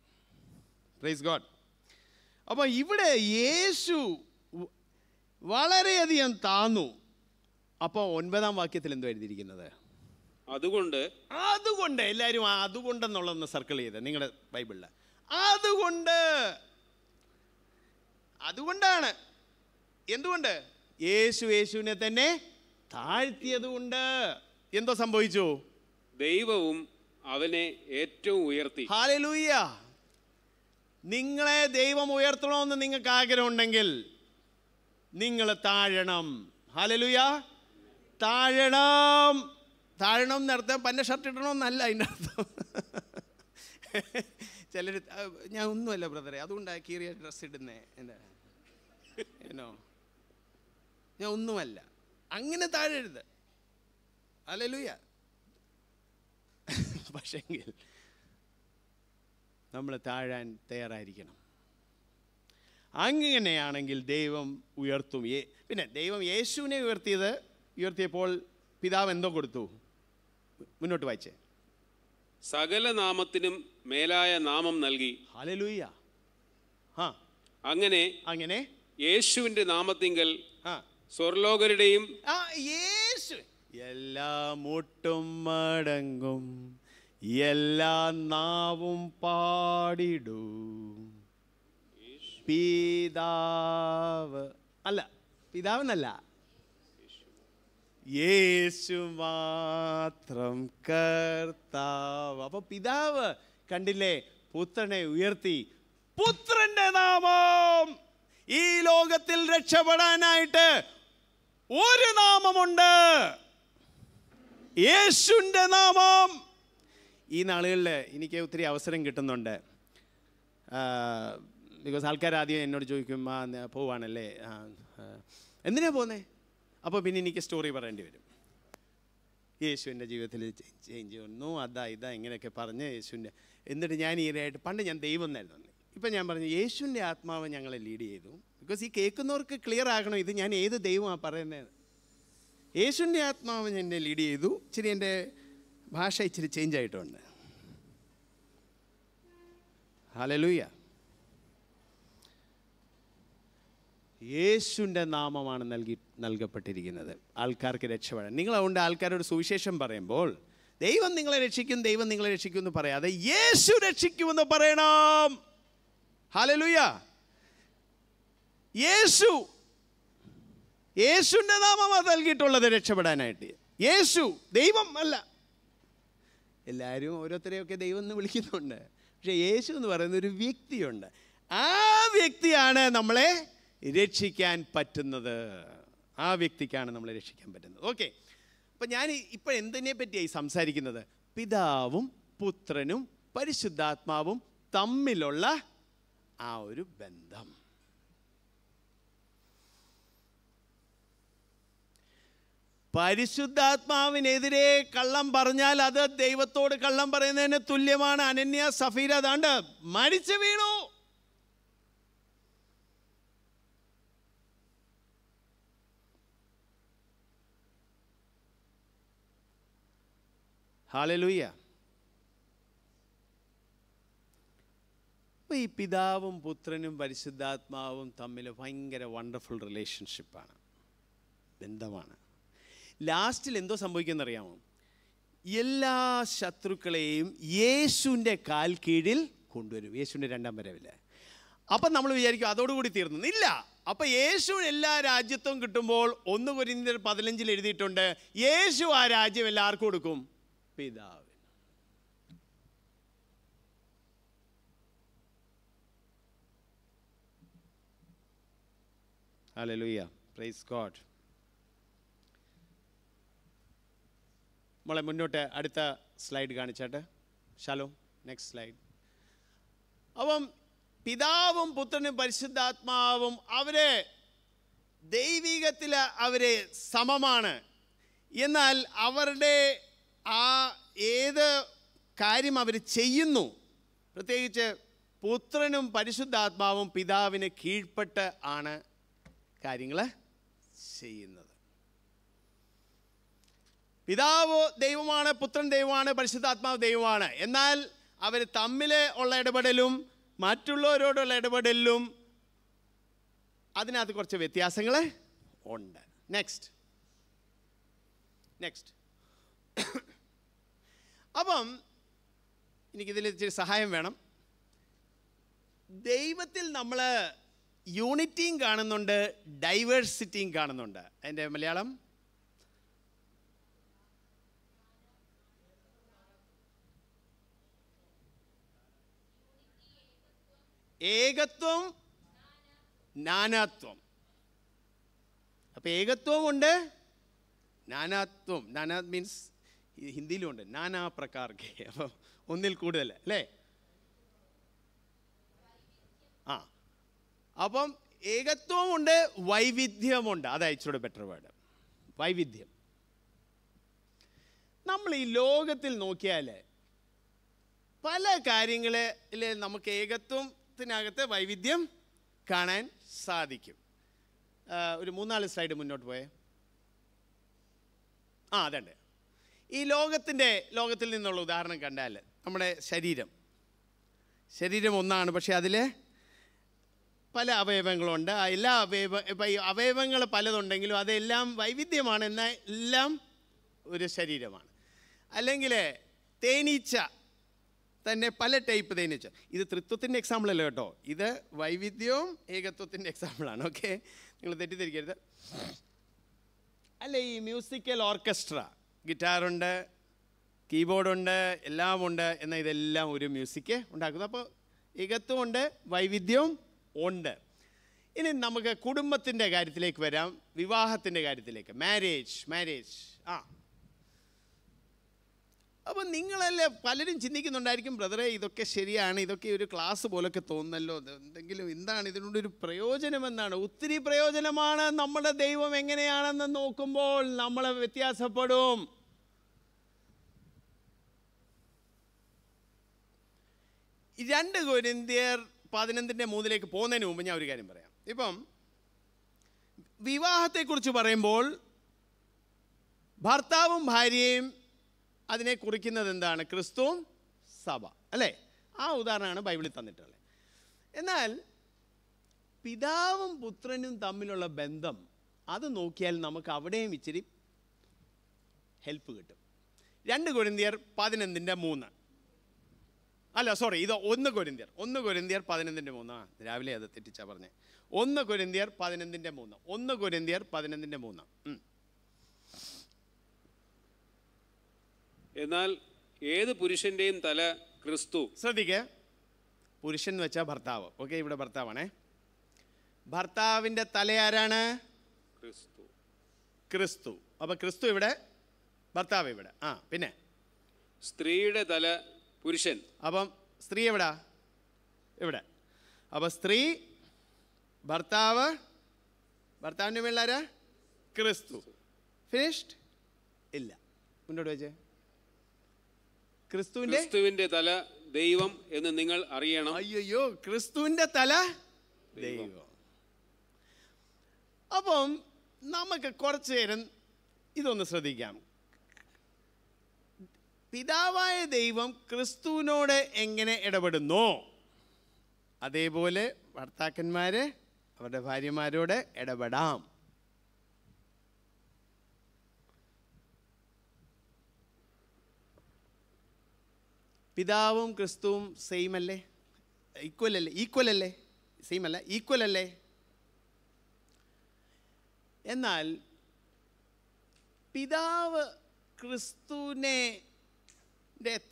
പ്രൈസ് ഗോഡ് അപ്പോൾ ഇവിടെ യേശു വളരെയധികം താന്നു അപ്പോൾ ഒൻപതാം വാക്യത്തിൽ എന്തോ എഴുതിയിരിക്കുന്നത് അതുകൊണ്ട് അതുകൊണ്ട് എല്ലാവരും അതുകൊണ്ടെന്നുള്ളതെന്ന് സർക്കിൾ ചെയ്ത് നിങ്ങളുടെ ബൈബിളിൽ അതുകൊണ്ട് അതുകൊണ്ടാണ് എന്തുകൊണ്ട് യേശു യേശുവിനെ തന്നെ താഴ്ത്തിയതുകൊണ്ട് എന്തോ സംഭവിച്ചു ദൈവവും അവനെ ഏറ്റവും ഉയർത്തി ഹാലലൂയ്യ നിങ്ങളെ ദൈവം ഉയർത്തണമെന്ന് നിങ്ങൾക്ക് ആഗ്രഹമുണ്ടെങ്കിൽ നിങ്ങൾ താഴണം ഹലലുയ താഴണം താഴണം എന്നർത്ഥം പന്നെ ഷർട്ട് ഇടണമെന്നല്ല അതിൻ്റെ അർത്ഥം ചിലർ ഞാൻ ഒന്നുമല്ല ബ്രദറെ അതുകൊണ്ടാണ് കീറിയ ഡ്രസ്സ് ഇടുന്നേ എൻ്റെ എന്നോ ഞാൻ ഒന്നുമല്ല അങ്ങനെ താഴെഴുത് അല്ലലുയ പക്ഷെങ്കിൽ നമ്മൾ താഴാൻ തയ്യാറായിരിക്കണം അങ്ങനെയാണെങ്കിൽ ദൈവം ഉയർത്തും പിന്നെ ദൈവം യേശുവിനെ ഉയർത്തിയത് ഉയർത്തിയപ്പോൾ പിതാവ് എന്തോ കൊടുത്തു മുന്നോട്ട് വായിച്ചേ സകല നാമത്തിനും മേലായ നാമം നൽകി ഹലലൂയ അങ്ങനെ അങ്ങനെ യേശുവിന്റെ നാമത്തിങ്കൽ സ്വർലോകരുടെയും യേശു എല്ലാം ഒട്ടും മടങ്ങും എല്ലാ നാവും പാടിടൂ പിതാവ് അല്ല പിതാവെന്നല്ല യേശു മാത്രം കർത്താവ് അപ്പൊ പിതാവ് കണ്ടില്ലേ പുത്രനെ ഉയർത്തി പുത്രന്റെ നാമം ഈ ലോകത്തിൽ രക്ഷപ്പെടാനായിട്ട് ഒരു നാമമുണ്ട് യേശുന്റെ നാമം ഈ നാളുകളിൽ എനിക്ക് ഒത്തിരി അവസരം കിട്ടുന്നുണ്ട് ബിക്കോസ് ആൾക്കാർ ആദ്യം എന്നോട് ചോദിക്കും ആ പോവാണല്ലേ എന്തിനാ പോകുന്നത് അപ്പോൾ പിന്നെ എനിക്ക് സ്റ്റോറി പറയേണ്ടി വരും യേശുവിൻ്റെ ജീവിതത്തിൽ ചേഞ്ച് വന്നു അതാ ഇതാ ഇങ്ങനെയൊക്കെ പറഞ്ഞ് യേശുവിൻ്റെ എന്നിട്ട് ഞാൻ ഈരായിട്ട് പണ്ട് ഞാൻ ദൈവം എന്നായിരുന്നു ഇപ്പം ഞാൻ പറഞ്ഞു യേശുവിൻ്റെ ആത്മാവ് ഞങ്ങളെ ലീഡ് ചെയ്തു ബിക്കോസ് ഈ കേൾക്കുന്നവർക്ക് ക്ലിയർ ആകണം ഇത് ഞാൻ ഏത് ദൈവമാണ് പറയുന്നത് യേശുവിൻ്റെ ആത്മാവ് എന്നെ ലീഡ് ചെയ്തു ഇച്ചിരി എൻ്റെ ഭാഷ ഇച്ചിരി ചേഞ്ച് ആയിട്ടുണ്ട് ഹലലൂയ യേശുവിൻ്റെ നാമമാണ് നൽകി നൽകപ്പെട്ടിരിക്കുന്നത് ആൾക്കാർക്ക് രക്ഷപ്പെടാൻ നിങ്ങൾ അതുകൊണ്ട് ആൾക്കാരോട് സുവിശേഷം പറയുമ്പോൾ ദൈവം നിങ്ങളെ രക്ഷിക്കും ദൈവം നിങ്ങളെ രക്ഷിക്കും എന്ന് പറയാതെ യേശു രക്ഷിക്കുമെന്ന് പറയണം ഹലലുയ യേശു യേശുവിൻ്റെ നാമമാണ് നൽകിയിട്ടുള്ളത് രക്ഷപ്പെടാനായിട്ട് യേശു ദൈവം അല്ല എല്ലാവരും ഓരോരുത്തരെയൊക്കെ ദൈവം എന്ന് വിളിക്കുന്നുണ്ട് പക്ഷേ യേശു എന്ന് പറയുന്ന ഒരു വ്യക്തിയുണ്ട് ആ വ്യക്തിയാണ് നമ്മളെ രക്ഷിക്കാൻ പറ്റുന്നത് ആ വ്യക്തിക്കാണ് നമ്മളെ രക്ഷിക്കാൻ പറ്റുന്നത് ഓക്കെ അപ്പം ഞാൻ ഇപ്പോൾ എന്തിനെ പറ്റിയായി സംസാരിക്കുന്നത് പിതാവും പുത്രനും പരിശുദ്ധാത്മാവും തമ്മിലുള്ള ആ ഒരു ബന്ധം പരിശുദ്ധാത്മാവിനെതിരെ കള്ളം പറഞ്ഞാൽ അത് ദൈവത്തോട് കള്ളം പറയുന്നതിന് തുല്യമാണ് അനന്യ സഫീർ അതാണ്ട് മരിച്ചു വീണു ഹാലലൂയ്യ അപ്പൊ ഈ പിതാവും പുത്രനും പരിശുദ്ധാത്മാവും തമ്മിൽ ഭയങ്കര വണ്ടർഫുൾ റിലേഷൻഷിപ്പാണ് ബന്ധമാണ് ലാസ്റ്റിൽ എന്തോ അറിയാമോ എല്ലാ ശത്രുക്കളെയും യേശുവിൻ്റെ കാൽ കീഴിൽ കൊണ്ടുവരും യേശുവിൻ്റെ രണ്ടാം വരവിൽ അപ്പം നമ്മൾ വിചാരിക്കും അതോടുകൂടി തീർന്നു ഇല്ല അപ്പം യേശു എല്ലാ രാജ്യത്വം കിട്ടുമ്പോൾ ഒന്ന് കുരിന്തിൽ പതിനഞ്ചിൽ എഴുതിയിട്ടുണ്ട് യേശു ആ രാജ്യം എല്ലാവർക്കും കൊടുക്കും പിതാവ് Hallelujah. Praise God. നമ്മളെ മുന്നോട്ട് അടുത്ത സ്ലൈഡ് കാണിച്ചാട്ടെ ശാലോ നെക്സ്റ്റ് സ്ലൈഡ് അപ്പം പിതാവും പുത്രനും പരിശുദ്ധാത്മാവും അവരെ ദൈവികത്തിൽ അവരെ സമമാണ് എന്നാൽ അവരുടെ ആ ഏത് കാര്യം അവർ ചെയ്യുന്നു പ്രത്യേകിച്ച് പുത്രനും പരിശുദ്ധാത്മാവും പിതാവിന് കീഴ്പ്പെട്ട് ആണ് കാര്യങ്ങൾ ചെയ്യുന്നത് പിതാവ് ദൈവമാണ് പുത്രൻ ദൈവമാണ് പരിശുദ്ധാത്മാവ് ദൈവമാണ് എന്നാൽ അവർ തമ്മിൽ ഉള്ള ഇടപെടലും മറ്റുള്ളവരോടുള്ള ഇടപെടലിലും അതിനകത്ത് കുറച്ച് വ്യത്യാസങ്ങൾ ഉണ്ട് നെക്സ്റ്റ് നെക്സ്റ്റ് അപ്പം എനിക്കിതിൽ ഇച്ചിരി സഹായം വേണം ദൈവത്തിൽ നമ്മൾ യൂണിറ്റിയും കാണുന്നുണ്ട് ഡൈവേഴ്സിറ്റിയും കാണുന്നുണ്ട് അതിൻ്റെ മലയാളം ഏകത്വം നാനാത്വം അപ്പം ഉണ്ട് നാനാത്വം നാനാ മീൻസ് ഹിന്ദിയിലും ഉണ്ട് നാനാ പ്രകാർക്കെ അപ്പം ഒന്നിൽ കൂടുതൽ അല്ലേ ആ അപ്പം ഏകത്വമുണ്ട് വൈവിധ്യമുണ്ട് അത് അയച്ചുകൂടെ ബെറ്റർ വേർഡ് വൈവിധ്യം നമ്മൾ ഈ ലോകത്തിൽ നോക്കിയാൽ പല കാര്യങ്ങളിൽ നമുക്ക് ഏകത്വം ത്തിനകത്ത് വൈവിധ്യം കാണാൻ സാധിക്കും ഒരു മൂന്നാല് സ്ലൈഡ് മുന്നോട്ട് പോയേ ആ അതുണ്ട് ഈ ലോകത്തിൻ്റെ ലോകത്തിൽ നിന്നുള്ള ഉദാഹരണം കണ്ടാൽ നമ്മുടെ ശരീരം ശരീരം ഒന്നാണ് പക്ഷേ അതിൽ പല അവയവങ്ങളുണ്ട് എല്ലാ അവയവ അവയവങ്ങൾ പലതുണ്ടെങ്കിലും അതെല്ലാം വൈവിധ്യമാണ് എന്നാൽ എല്ലാം ഒരു ശരീരമാണ് അല്ലെങ്കിൽ തേനീച്ച തന്നെ പല ടൈപ്പ് തേനീച്ച ഇത് തൃത്വത്തിൻ്റെ എക്സാമ്പിൾ അല്ലേ കേട്ടോ ഇത് വൈവിധ്യവും ഏകത്വത്തിൻ്റെ എക്സാമ്പിളാണ് ഓക്കെ നിങ്ങൾ തെറ്റിദ്ധരിക്കരുത് അല്ല ഈ മ്യൂസിക്കൽ ഓർക്കസ്ട്ര ഗിറ്റാറുണ്ട് കീബോർഡുണ്ട് എല്ലാം ഉണ്ട് എന്നാൽ ഇതെല്ലാം ഒരു മ്യൂസിക് ഉണ്ടാക്കുന്നു അപ്പോൾ ഏകത്വം ഉണ്ട് വൈവിധ്യവും ഉണ്ട് ഇനി നമുക്ക് കുടുംബത്തിൻ്റെ കാര്യത്തിലേക്ക് വരാം വിവാഹത്തിൻ്റെ കാര്യത്തിലേക്ക് മാരേജ് മാരേജ് ആ അപ്പോൾ നിങ്ങളല്ലേ പലരും ചിന്തിക്കുന്നുണ്ടായിരിക്കും ബ്രദറെ ഇതൊക്കെ ശരിയാണ് ഇതൊക്കെ ഒരു ക്ലാസ് പോലൊക്കെ തോന്നുന്നല്ലോ എന്തെങ്കിലും എന്താണ് ഇതിനോട് ഒരു പ്രയോജനമെന്നാണ് ഒത്തിരി പ്രയോജനമാണ് നമ്മുടെ ദൈവം എങ്ങനെയാണെന്ന് നോക്കുമ്പോൾ നമ്മൾ വ്യത്യാസപ്പെടും രണ്ട് ഗുരിന്തിയർ പതിനൊന്നിൻ്റെ മൂന്നിലേക്ക് പോകുന്നതിന് മുമ്പ് ഞാൻ ഒരു കാര്യം പറയാം ഇപ്പം വിവാഹത്തെക്കുറിച്ച് പറയുമ്പോൾ ഭർത്താവും ഭാര്യയും അതിനെ കുറിക്കുന്നത് എന്താണ് ക്രിസ്തുവും സഭ അല്ലേ ആ ഉദാഹരണമാണ് ബൈബിളിൽ തന്നിട്ടുള്ളത് എന്നാൽ പിതാവും പുത്രനും തമ്മിലുള്ള ബന്ധം അത് നോക്കിയാൽ നമുക്ക് അവിടെയും ഇച്ചിരി ഹെൽപ്പ് കിട്ടും രണ്ട് കൊരിന്തിയർ പതിനൊന്നിൻ്റെ മൂന്ന് അല്ല സോറി ഇത് ഒന്ന് കൊരിന്തിയർ ഒന്ന് കൊരിന്തിയർ പതിനൊന്നിൻ്റെ മൂന്ന് ആ രാവിലെ അത് തെറ്റിച്ചാ പറഞ്ഞേ ഒന്ന് കൊരിന്തിയർ പതിനൊന്നിൻ്റെ മൂന്ന് ഒന്ന് കൊരിന്തിയർ പതിനൊന്നിൻ്റെ മൂന്ന് എന്നാൽ ഏത് പുരുഷന്റെയും തല ക്രിസ്തു ശ്രദ്ധിക്കുക പുരുഷൻ എന്ന് വെച്ചാൽ ഭർത്താവ് ഓക്കെ ഇവിടെ ഭർത്താവാണേ ഭർത്താവിന്റെ തല ആരാണ് ക്രിസ്തു ക്രിസ്തു അപ്പോൾ ക്രിസ്തു ഇവിടെ ഭർത്താവ് ഇവിടെ ആ പിന്നെ സ്ത്രീയുടെ തല പുരുഷൻ അപ്പം സ്ത്രീ എവിടാ ഇവിടെ അപ്പോൾ സ്ത്രീ ഭർത്താവ് ഭർത്താവിൻ്റെ മേളിലാരാ ക്രിസ്തു ഫിനിഷ്ഡ് ഇല്ല മുന്നോട്ട് വെച്ചേ ക്രിസ്തുവിന്റെ ക്രിസ്തുവിന്റെ തല ദൈവം എന്ന് നിങ്ങൾ അറിയണം അയ്യോ ക്രിസ്തുവിന്റെ തല ദൈവം അപ്പം നമുക്ക് കുറച്ചു നേരം ഇതൊന്ന് ശ്രദ്ധിക്കാം പിതാവായ ദൈവം ക്രിസ്തുവിനോട് എങ്ങനെ ഇടപെടുന്നു അതേപോലെ ഭർത്താക്കന്മാർ അവരുടെ ഭാര്യമാരോട് ഇടപെടാം പിതാവും ക്രിസ്തുവും സെയിം അല്ലേ ഈക്വൽ അല്ലേ ഈക്വൽ അല്ലേ സെയിം അല്ല ഈക്വൽ അല്ലേ എന്നാൽ പിതാവ് ക്രിസ്തുവിനെ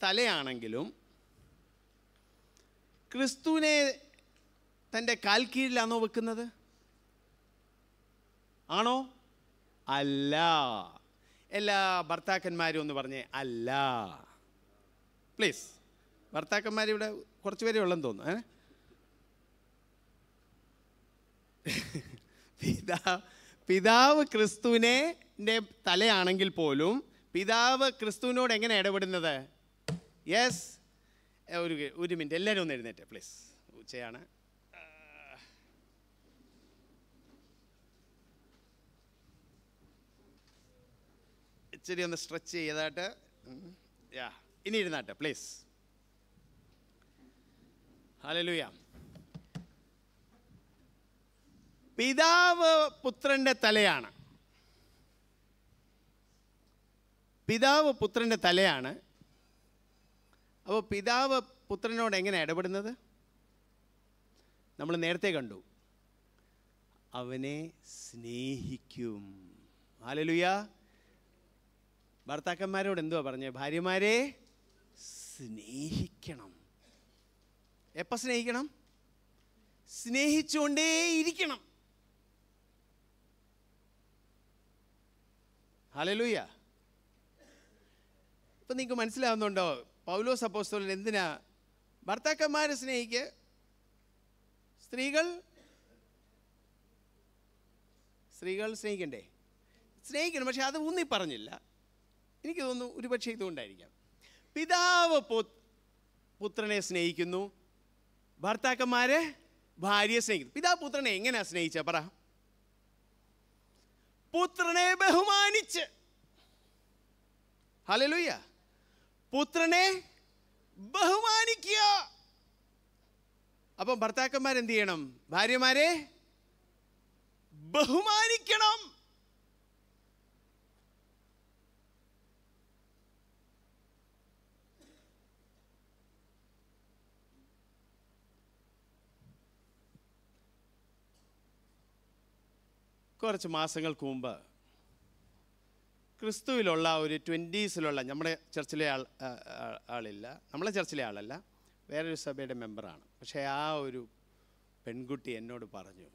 തലയാണെങ്കിലും ക്രിസ്തുവിനെ തൻ്റെ കാൽ കീഴിലാണോ വെക്കുന്നത് ആണോ അല്ല എല്ലാ ഭർത്താക്കന്മാരും ഒന്ന് പറഞ്ഞേ അല്ല പ്ലീസ് ഇവിടെ കുറച്ച് പേരെ ഉള്ളെന്ന് തോന്നുന്നു ഏ പിതാ പിതാവ് ക്രിസ്തുവിനെ തലയാണെങ്കിൽ പോലും പിതാവ് ക്രിസ്തുവിനോട് എങ്ങനെ ഇടപെടുന്നത് യെസ് ഒരു ഒരു മിനിറ്റ് എല്ലാവരും ഒന്ന് എഴുന്നേറ്റ് പ്ലീസ് ഉച്ചയാണ് ഇച്ചിരി ഒന്ന് സ്ട്രെച്ച് ചെയ്തതായിട്ട് യാ ഇനി ഇരുന്നാട്ടെ പ്ലീസ് ഹലലുയ പിതാവ് പുത്രൻ്റെ തലയാണ് പിതാവ് പുത്രൻ്റെ തലയാണ് അപ്പോൾ പിതാവ് പുത്രനോട് എങ്ങനെ ഇടപെടുന്നത് നമ്മൾ നേരത്തെ കണ്ടു അവനെ സ്നേഹിക്കും ആലലുയ ഭർത്താക്കന്മാരോട് എന്തുവാ പറഞ്ഞത് ഭാര്യമാരെ സ്നേഹിക്കണം എപ്പോൾ സ്നേഹിക്കണം സ്നേഹിച്ചുകൊണ്ടേയിരിക്കണം ഹലലൂയ ഇപ്പം നിങ്ങൾക്ക് മനസ്സിലാവുന്നുണ്ടോ പൗലോ സപ്പോസ്തോലൻ എന്തിനാ ഭർത്താക്കന്മാരെ സ്നേഹിക്ക് സ്ത്രീകൾ സ്ത്രീകൾ സ്നേഹിക്കണ്ടേ സ്നേഹിക്കണം പക്ഷെ അത് ഊന്നി പറഞ്ഞില്ല എനിക്ക് തോന്നുന്നു ഒരുപക്ഷെ ഇതുകൊണ്ടായിരിക്കാം പിതാവ് പുത്രനെ സ്നേഹിക്കുന്നു ഭർത്താക്കന്മാരെ ഭാര്യയെ സ്നേഹിക്കുന്നു പിതാ പുത്രനെ എങ്ങനെയാ സ്നേഹിച്ച പറ പുത്രനെ ബഹുമാനിച്ച് ഹലലുയ്യ പുത്രനെ ബഹുമാനിക്കുക അപ്പം ഭർത്താക്കന്മാരെന്ത് ചെയ്യണം ഭാര്യമാരെ ബഹുമാനിക്കണം കുറച്ച് മാസങ്ങൾക്ക് മുമ്പ് ക്രിസ്തുവിലുള്ള ഒരു ട്വൻറ്റീസിലുള്ള നമ്മുടെ ചർച്ചിലെ ആൾ ആളില്ല നമ്മളെ ചർച്ചിലെ ആളല്ല വേറൊരു സഭയുടെ മെമ്പറാണ് പക്ഷേ ആ ഒരു പെൺകുട്ടി എന്നോട് പറഞ്ഞു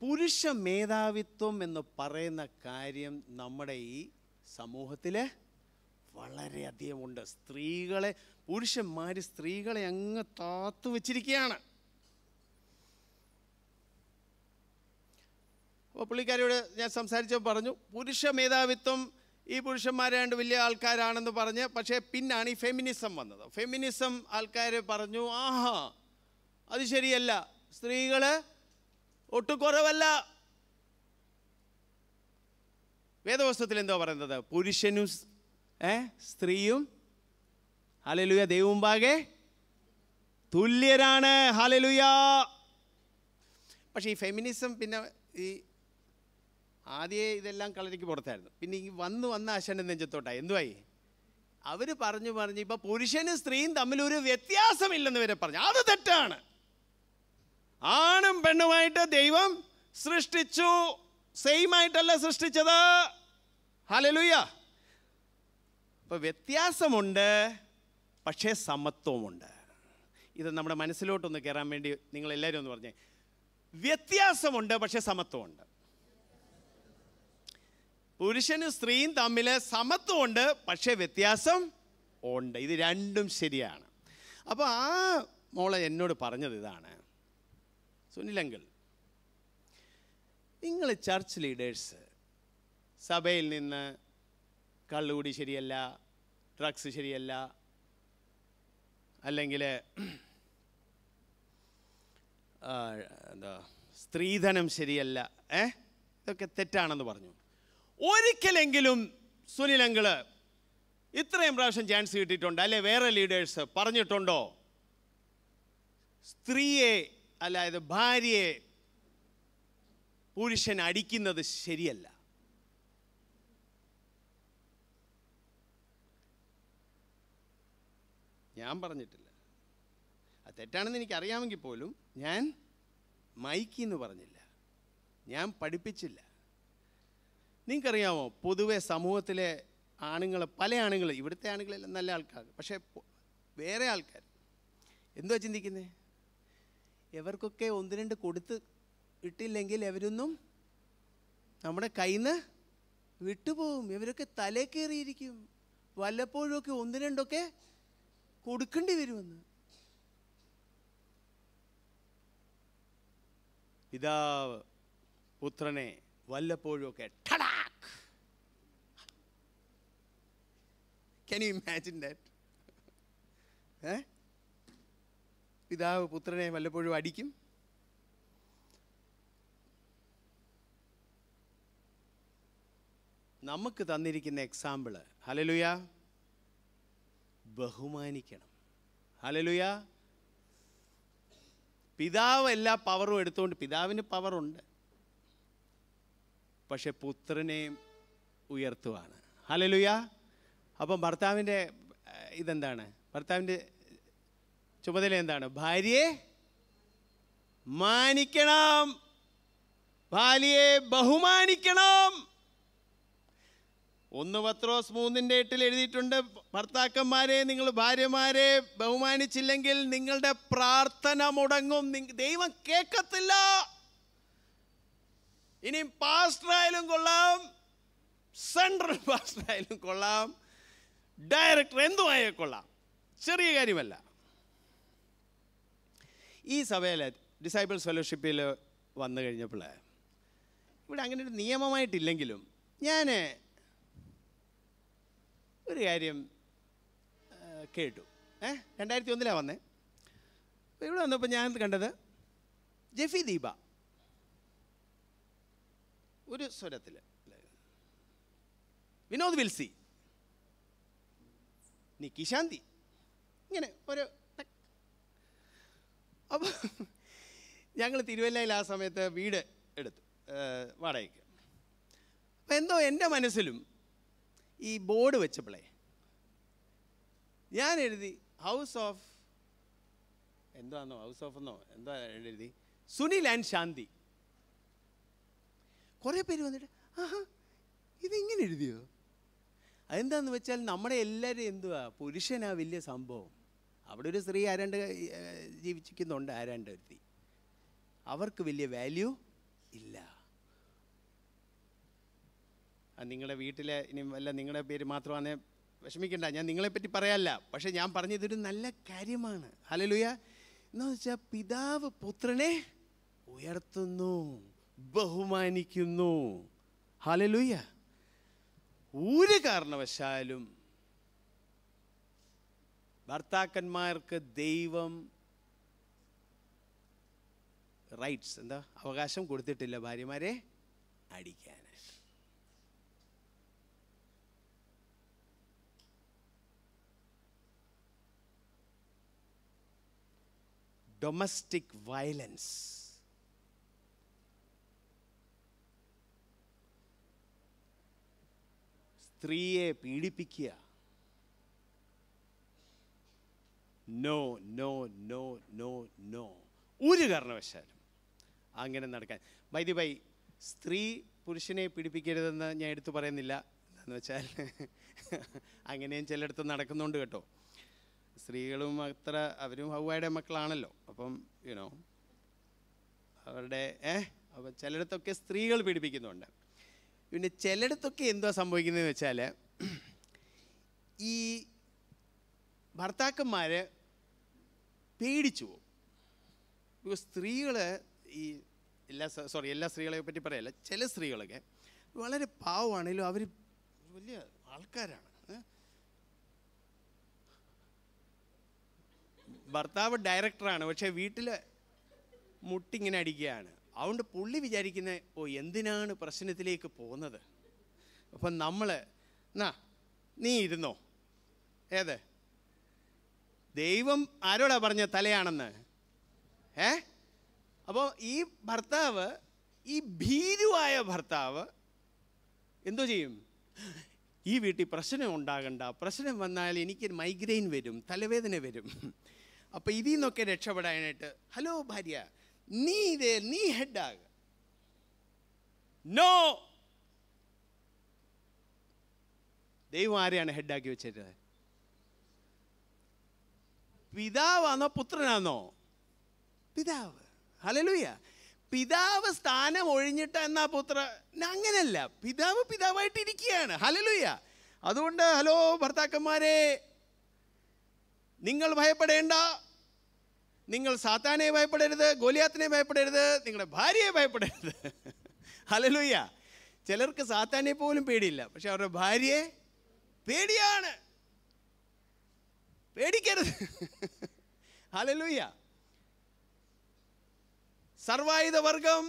പുരുഷ മേധാവിത്വം എന്ന് പറയുന്ന കാര്യം നമ്മുടെ ഈ സമൂഹത്തിൽ ഉണ്ട് സ്ത്രീകളെ പുരുഷന്മാർ സ്ത്രീകളെ അങ്ങ് താത്തു വച്ചിരിക്കുകയാണ് അപ്പോൾ പുള്ളിക്കാരിയോട് ഞാൻ സംസാരിച്ചപ്പോൾ പറഞ്ഞു പുരുഷ മേധാവിത്വം ഈ പുരുഷന്മാരാണ്ട് വലിയ ആൾക്കാരാണെന്ന് പറഞ്ഞ് പക്ഷേ പിന്നാണ് ഈ ഫെമിനിസം വന്നത് ഫെമിനിസം ആൾക്കാർ പറഞ്ഞു ആഹാ അത് ശരിയല്ല സ്ത്രീകൾ ഒട്ടു കുറവല്ല വേദവസ്തുത്തിൽ എന്തോ പറയുന്നത് പുരുഷനും ഏ സ്ത്രീയും ഹാലലുയ ദൈവമുമ്പാകെ തുല്യരാണ് ഹാലലുയ പക്ഷേ ഈ ഫെമിനിസം പിന്നെ ഈ ആദ്യേ ഇതെല്ലാം കളരിക്ക് പുറത്തായിരുന്നു പിന്നെ ഈ വന്ന് വന്ന ആശാൻ്റെ നെഞ്ചത്തോട്ടായി എന്തുവായി അവർ പറഞ്ഞു പറഞ്ഞു ഇപ്പോൾ പുരുഷനും സ്ത്രീയും തമ്മിൽ ഒരു വ്യത്യാസമില്ലെന്ന് വരെ പറഞ്ഞു അത് തെറ്റാണ് ആണും പെണ്ണുമായിട്ട് ദൈവം സൃഷ്ടിച്ചു സെയിം ആയിട്ടല്ല സൃഷ്ടിച്ചത് ഹലലുയ്യ അപ്പോൾ വ്യത്യാസമുണ്ട് പക്ഷേ സമത്വമുണ്ട് ഇത് നമ്മുടെ മനസ്സിലോട്ടൊന്ന് കയറാൻ വേണ്ടി നിങ്ങളെല്ലാവരും ഒന്ന് പറഞ്ഞേ വ്യത്യാസമുണ്ട് പക്ഷേ സമത്വമുണ്ട് പുരുഷനും സ്ത്രീയും തമ്മിൽ സമത്വമുണ്ട് പക്ഷേ വ്യത്യാസം ഉണ്ട് ഇത് രണ്ടും ശരിയാണ് അപ്പോൾ ആ മോളെ എന്നോട് പറഞ്ഞത് ഇതാണ് സുനിലെങ്കിൽ നിങ്ങൾ ചർച്ച് ലീഡേഴ്സ് സഭയിൽ നിന്ന് കള്ളുകൂടി ശരിയല്ല ഡ്രഗ്സ് ശരിയല്ല അല്ലെങ്കിൽ എന്താ സ്ത്രീധനം ശരിയല്ല ഏ ഇതൊക്കെ തെറ്റാണെന്ന് പറഞ്ഞു ഒരിക്കലെങ്കിലും സുനിലങ്കിൾ ഇത്രയും പ്രാവശ്യം ചാൻസ് കിട്ടിയിട്ടുണ്ട് അല്ലെ വേറെ ലീഡേഴ്സ് പറഞ്ഞിട്ടുണ്ടോ സ്ത്രീയെ അതായത് ഭാര്യയെ പുരുഷൻ അടിക്കുന്നത് ശരിയല്ല ഞാൻ പറഞ്ഞിട്ടില്ല അത് തെറ്റാണെന്ന് എനിക്ക് അറിയാമെങ്കിൽ പോലും ഞാൻ മൈക്കിന്ന് പറഞ്ഞില്ല ഞാൻ പഠിപ്പിച്ചില്ല നിങ്ങൾക്കറിയാമോ പൊതുവെ സമൂഹത്തിലെ ആണുങ്ങൾ പല ആണുങ്ങൾ ഇവിടുത്തെ ആണുങ്ങളെല്ലാം നല്ല ആൾക്കാർ പക്ഷേ വേറെ ആൾക്കാർ എന്തുവാ ചിന്തിക്കുന്നത് എവർക്കൊക്കെ ഒന്ന് രണ്ട് കൊടുത്ത് ഇട്ടില്ലെങ്കിൽ ഇവരൊന്നും നമ്മുടെ കയ്യിൽ നിന്ന് വിട്ടുപോകും ഇവരൊക്കെ തലേ കയറിയിരിക്കും വല്ലപ്പോഴുമൊക്കെ ഒന്ന് രണ്ടൊക്കെ കൊടുക്കേണ്ടി വരുമെന്ന് പിതാവ് പുത്രനെ വല്ലപ്പോഴുമൊക്കെ ടട Can യു ഇമാജിൻ ദാറ്റ് ഏ പിതാവ് പുത്രനെ വല്ലപ്പോഴും അടിക്കും നമുക്ക് തന്നിരിക്കുന്ന എക്സാമ്പിള് ഹലലുയ ബഹുമാനിക്കണം ഹലലുയ പിതാവ് എല്ലാ പവറും എടുത്തുകൊണ്ട് പിതാവിന് പവറുണ്ട് പക്ഷെ പുത്രനെയും ഉയർത്തുവാണ് ഹലലുയാ അപ്പം ഭർത്താവിൻ്റെ ഇതെന്താണ് ഭർത്താവിൻ്റെ ചുമതല എന്താണ് ഭാര്യയെ മാനിക്കണം ഭാര്യയെ ബഹുമാനിക്കണം ഒന്ന് പത്രോസ് മൂന്നിൻ്റെ എട്ടിൽ എഴുതിയിട്ടുണ്ട് ഭർത്താക്കന്മാരെ നിങ്ങൾ ഭാര്യമാരെ ബഹുമാനിച്ചില്ലെങ്കിൽ നിങ്ങളുടെ പ്രാർത്ഥന മുടങ്ങും ദൈവം കേൾക്കത്തില്ല ഇനി ആയാലും കൊള്ളാം സെൻട്രൽ ആയാലും കൊള്ളാം ഡയറക്ടർ എന്തു ആയേക്കൊള്ളാം ചെറിയ കാര്യമല്ല ഈ സഭയിൽ ഡിസൈബിൾസ് ഫെലോഷിപ്പിൽ വന്നു കഴിഞ്ഞപ്പോൾ ഇവിടെ അങ്ങനെ ഒരു നിയമമായിട്ടില്ലെങ്കിലും ഞാൻ ഒരു കാര്യം കേട്ടു ഏ രണ്ടായിരത്തി ഒന്നിലാണ് വന്നേ ഇവിടെ വന്നപ്പോൾ ഞാൻ കണ്ടത് ജെഫി ദീപ ഒരു സ്വരത്തിൽ വിനോദ് വിൽസി നിക്കി ശാന്തി ഇങ്ങനെ ഒരു അപ്പോൾ ഞങ്ങൾ തിരുവല്ലയിൽ ആ സമയത്ത് വീട് എടുത്തു വാടകയ്ക്ക് അപ്പം എന്തോ എൻ്റെ മനസ്സിലും ഈ ബോർഡ് വെച്ചപ്പോളേ ഞാൻ എഴുതി ഹൗസ് ഓഫ് എന്താണെന്നോ ഹൗസ് ഓഫ് എന്നോ എന്താ എഴുതി സുനിൽ ആൻഡ് ശാന്തി കുറേ പേര് വന്നിട്ട് ആഹാ ഇതിങ്ങനെ എഴുതിയോ അതെന്താന്ന് വെച്ചാൽ നമ്മുടെ എല്ലാവരും എന്തുവാ പുരുഷനാ വലിയ സംഭവം അവിടെ ഒരു സ്ത്രീ ആരാണ്ട് ജീവിച്ചിരിക്കുന്നുണ്ട് ആരാണ്ട് ഒരുത്തി അവർക്ക് വലിയ വാല്യൂ ഇല്ല നിങ്ങളുടെ വീട്ടിലെ ഇനി അല്ല നിങ്ങളുടെ പേര് മാത്രമാണ് വിഷമിക്കണ്ട ഞാൻ നിങ്ങളെപ്പറ്റി പറയാല്ല പക്ഷേ ഞാൻ പറഞ്ഞതൊരു നല്ല കാര്യമാണ് ഹലലുയ എന്ന് വെച്ചാൽ പിതാവ് പുത്രനെ ഉയർത്തുന്നു ബഹുമാനിക്കുന്നു ഹലലുയ്യ ഒരു കാരണവശാലും ഭർത്താക്കന്മാർക്ക് ദൈവം റൈറ്റ്സ് എന്താ അവകാശം കൊടുത്തിട്ടില്ല ഭാര്യമാരെ അടിക്കാൻ ഡൊമസ്റ്റിക് വയലൻസ് സ്ത്രീയെ പീഡിപ്പിക്കുക no no no no no ഒരു കാരണവശാലും അങ്ങനെ നടക്കാൻ ബൈ ബൈ സ്ത്രീ പുരുഷനെ പീഡിപ്പിക്കരുതെന്ന് ഞാൻ എടുത്തു പറയുന്നില്ല എന്ന് വെച്ചാൽ അങ്ങനെയും ചിലയിടത്ത് നടക്കുന്നുണ്ട് കേട്ടോ സ്ത്രീകളും അത്ര അവരും ഹൗവായുടെ മക്കളാണല്ലോ അപ്പം യുനോ അവരുടെ ഏഹ് അപ്പം ചിലയിടത്തൊക്കെ സ്ത്രീകൾ പീഡിപ്പിക്കുന്നുണ്ട് പിന്നെ ചിലയിടത്തൊക്കെ എന്തോ സംഭവിക്കുന്നതെന്ന് വെച്ചാൽ ഈ ഭർത്താക്കന്മാർ പേടിച്ചു പോകും ബിക്കോസ് സ്ത്രീകൾ ഈ എല്ലാ സോറി എല്ലാ സ്ത്രീകളെ പറ്റി പറയല്ല ചില സ്ത്രീകളൊക്കെ വളരെ പാവമാണെങ്കിലും അവർ വലിയ ആൾക്കാരാണ് ഭർത്താവ് ഡയറക്ടറാണ് പക്ഷേ വീട്ടിൽ മുട്ടിങ്ങനെ അടിക്കുകയാണ് അതുകൊണ്ട് പുള്ളി വിചാരിക്കുന്നത് ഓ എന്തിനാണ് പ്രശ്നത്തിലേക്ക് പോകുന്നത് അപ്പം നമ്മൾ എന്നാ നീ ഇരുന്നോ ഏത് ദൈവം ആരോടാ പറഞ്ഞ തലയാണെന്ന് ഏ അപ്പോൾ ഈ ഭർത്താവ് ഈ ഭീരുവായ ഭർത്താവ് എന്തോ ചെയ്യും ഈ വീട്ടിൽ പ്രശ്നം ഉണ്ടാകണ്ട പ്രശ്നം വന്നാൽ എനിക്ക് മൈഗ്രെയിൻ വരും തലവേദന വരും അപ്പോൾ ഇതിൽ നിന്നൊക്കെ രക്ഷപ്പെടാനായിട്ട് ഹലോ ഭാര്യ നീ ഇതേ നീ ഹെഡാകുക നോ ദൈവം ആരെയാണ് ഹെഡാക്കി വെച്ചിരുന്നത് പിതാവാണോ പുത്രനാണോ പിതാവ് ഹലലൂയ പിതാവ് സ്ഥാനം ഒഴിഞ്ഞിട്ട് എന്നാ പുത്ര അങ്ങനല്ല പിതാവ് പിതാവായിട്ടിരിക്കുകയാണ് ഹലലൂയ അതുകൊണ്ട് ഹലോ ഭർത്താക്കന്മാരെ നിങ്ങൾ ഭയപ്പെടേണ്ട നിങ്ങൾ സാത്താനെ ഭയപ്പെടരുത് ഗോലിയാത്തിനെ ഭയപ്പെടരുത് നിങ്ങളുടെ ഭാര്യയെ ഭയപ്പെടരുത് ഹലലുയ്യ ചിലർക്ക് സാത്താനെ പോലും പേടിയില്ല പക്ഷെ അവരുടെ ഭാര്യയെ പേടിയാണ് പേടിക്കരുത് ഹലലുയ്യ സർവായുധ വർഗം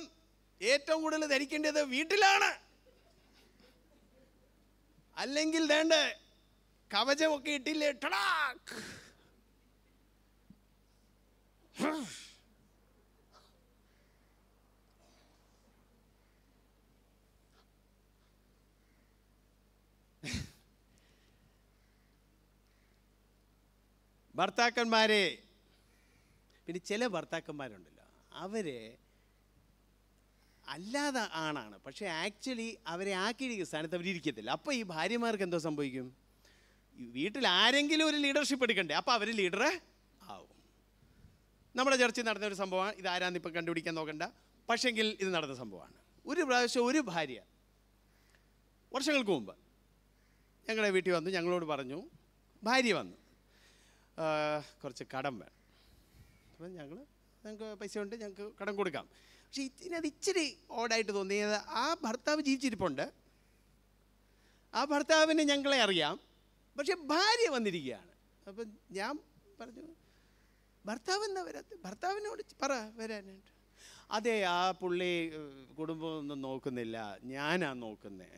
ഏറ്റവും കൂടുതൽ ധരിക്കേണ്ടത് വീട്ടിലാണ് അല്ലെങ്കിൽ വേണ്ട കവചമൊക്കെ ഇട്ടില്ലേ ടടാക്ക് ഭർത്താക്കന്മാരെ പിന്നെ ചില ഭർത്താക്കന്മാരുണ്ടല്ലോ അവർ അല്ലാതെ ആണാണ് പക്ഷേ ആക്ച്വലി അവരെ ആക്കിയിരിക്കുന്ന സ്ഥാനത്ത് അവരിയ്ക്കത്തില്ല അപ്പോൾ ഈ ഭാര്യമാർക്ക് എന്തോ സംഭവിക്കും വീട്ടിൽ ആരെങ്കിലും ഒരു ലീഡർഷിപ്പ് എടുക്കണ്ടേ അപ്പോൾ അവര് ലീഡറെ നമ്മുടെ ചർച്ചയിൽ നടന്ന ഒരു സംഭവമാണ് ഇത് ആരാന്ന് ഇപ്പം കണ്ടുപിടിക്കാൻ നോക്കണ്ട പക്ഷെങ്കിൽ ഇത് നടന്ന സംഭവമാണ് ഒരു പ്രാവശ്യം ഒരു ഭാര്യ വർഷങ്ങൾക്ക് മുമ്പ് ഞങ്ങളുടെ വീട്ടിൽ വന്നു ഞങ്ങളോട് പറഞ്ഞു ഭാര്യ വന്നു കുറച്ച് കടം വേണം അപ്പം ഞങ്ങൾ ഞങ്ങൾക്ക് പൈസ ഉണ്ട് ഞങ്ങൾക്ക് കടം കൊടുക്കാം പക്ഷേ ഇതിനത് ഇച്ചിരി ഓടായിട്ട് തോന്നിയത് ആ ഭർത്താവ് ജീവിച്ചിരിപ്പുണ്ട് ആ ഭർത്താവിനെ ഞങ്ങളെ അറിയാം പക്ഷേ ഭാര്യ വന്നിരിക്കുകയാണ് അപ്പം ഞാൻ പറഞ്ഞു ഭർത്താവ് എന്താ വരാത്ത ഭർത്താവിനോട് പറ വരാനായിട്ട് അതെ ആ പുള്ളി കുടുംബമൊന്നും നോക്കുന്നില്ല ഞാനാ നോക്കുന്നേ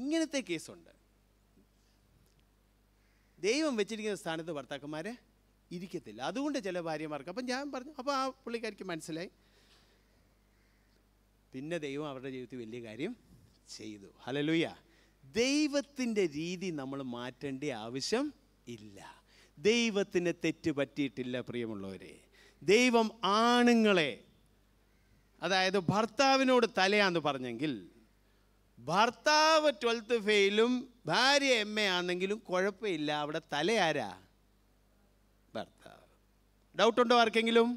ഇങ്ങനത്തെ കേസുണ്ട് ദൈവം വെച്ചിരിക്കുന്ന സ്ഥാനത്ത് ഭർത്താക്കന്മാരെ ഇരിക്കത്തില്ല അതുകൊണ്ട് ചില ഭാര്യമാർക്ക് അപ്പം ഞാൻ പറഞ്ഞു അപ്പോൾ ആ പുള്ളിക്കാരിക്ക് മനസ്സിലായി പിന്നെ ദൈവം അവരുടെ ജീവിതത്തിൽ വലിയ കാര്യം ചെയ്തു ഹലലുയ്യ ദൈവത്തിൻ്റെ രീതി നമ്മൾ മാറ്റേണ്ട ആവശ്യം ഇല്ല ദൈവത്തിന് തെറ്റ് പറ്റിയിട്ടില്ല പ്രിയമുള്ളവരെ ദൈവം ആണുങ്ങളെ അതായത് ഭർത്താവിനോട് തലയാന്ന് പറഞ്ഞെങ്കിൽ ഭർത്താവ് ട്വൽത്ത് ഫെയിലും ഭാര്യ എം എ ആണെങ്കിലും കുഴപ്പമില്ല അവിടെ ആരാ ഭർത്താവ് ഡൗട്ടുണ്ടോ ആർക്കെങ്കിലും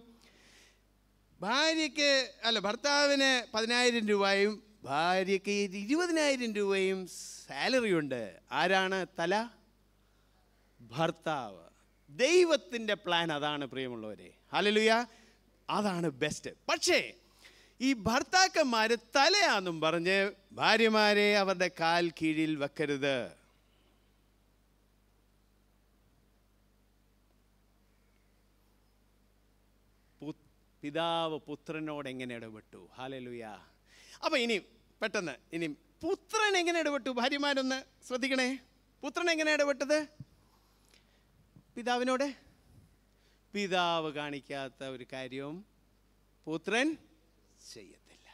ഭാര്യയ്ക്ക് അല്ല ഭർത്താവിന് പതിനായിരം രൂപയും ഭാര്യയ്ക്ക് ഇരുപതിനായിരം രൂപയും സാലറി ഉണ്ട് ആരാണ് തല ഭർത്താവ് ദൈവത്തിൻ്റെ പ്ലാൻ അതാണ് പ്രിയമുള്ളവരെ ഹലലുയ അതാണ് ബെസ്റ്റ് പക്ഷേ ഈ ഭർത്താക്കന്മാർ തലയാന്നും പറഞ്ഞ് ഭാര്യമാരെ അവരുടെ കാൽ കീഴിൽ വെക്കരുത് പിതാവ് പുത്രനോട് എങ്ങനെ ഇടപെട്ടു ഹാലലുയാ അപ്പം ഇനി പെട്ടെന്ന് ഇനി പുത്രൻ എങ്ങനെ ഇടപെട്ടു ഭാര്യമാരൊന്ന് ശ്രദ്ധിക്കണേ പുത്രൻ എങ്ങനെ ഇടപെട്ടത് പിതാവിനോട് പിതാവ് കാണിക്കാത്ത ഒരു കാര്യവും പുത്രൻ ചെയ്യത്തില്ല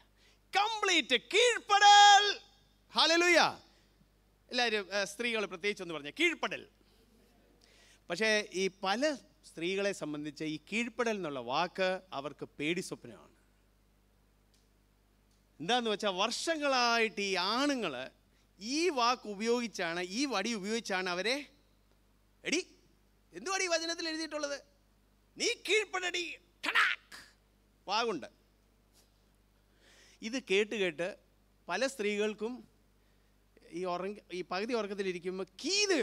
കംപ്ലീറ്റ് കീഴ്പ്പെടൽ ഹാലലുയ എല്ലാവരും സ്ത്രീകൾ ഒന്ന് പറഞ്ഞ കീഴ്പ്പെടൽ പക്ഷേ ഈ പല സ്ത്രീകളെ സംബന്ധിച്ച് ഈ കീഴ്പ്പെടൽ എന്നുള്ള വാക്ക് അവർക്ക് പേടി സ്വപ്നമാണ് എന്താന്ന് വെച്ചാൽ വർഷങ്ങളായിട്ട് ഈ ആണുങ്ങൾ ഈ വാക്ക് ഉപയോഗിച്ചാണ് ഈ വടി ഉപയോഗിച്ചാണ് അവരെ എടി എന്തുവാടി വചനത്തിൽ എഴുതിയിട്ടുള്ളത് നീ കീഴ്പ്പെടടി വാഗുണ്ട് ഇത് കേട്ട് കേട്ട് പല സ്ത്രീകൾക്കും ഈ ഉറങ്ങ ഈ പകുതി ഉറക്കത്തിലിരിക്കുമ്പോൾ കീത്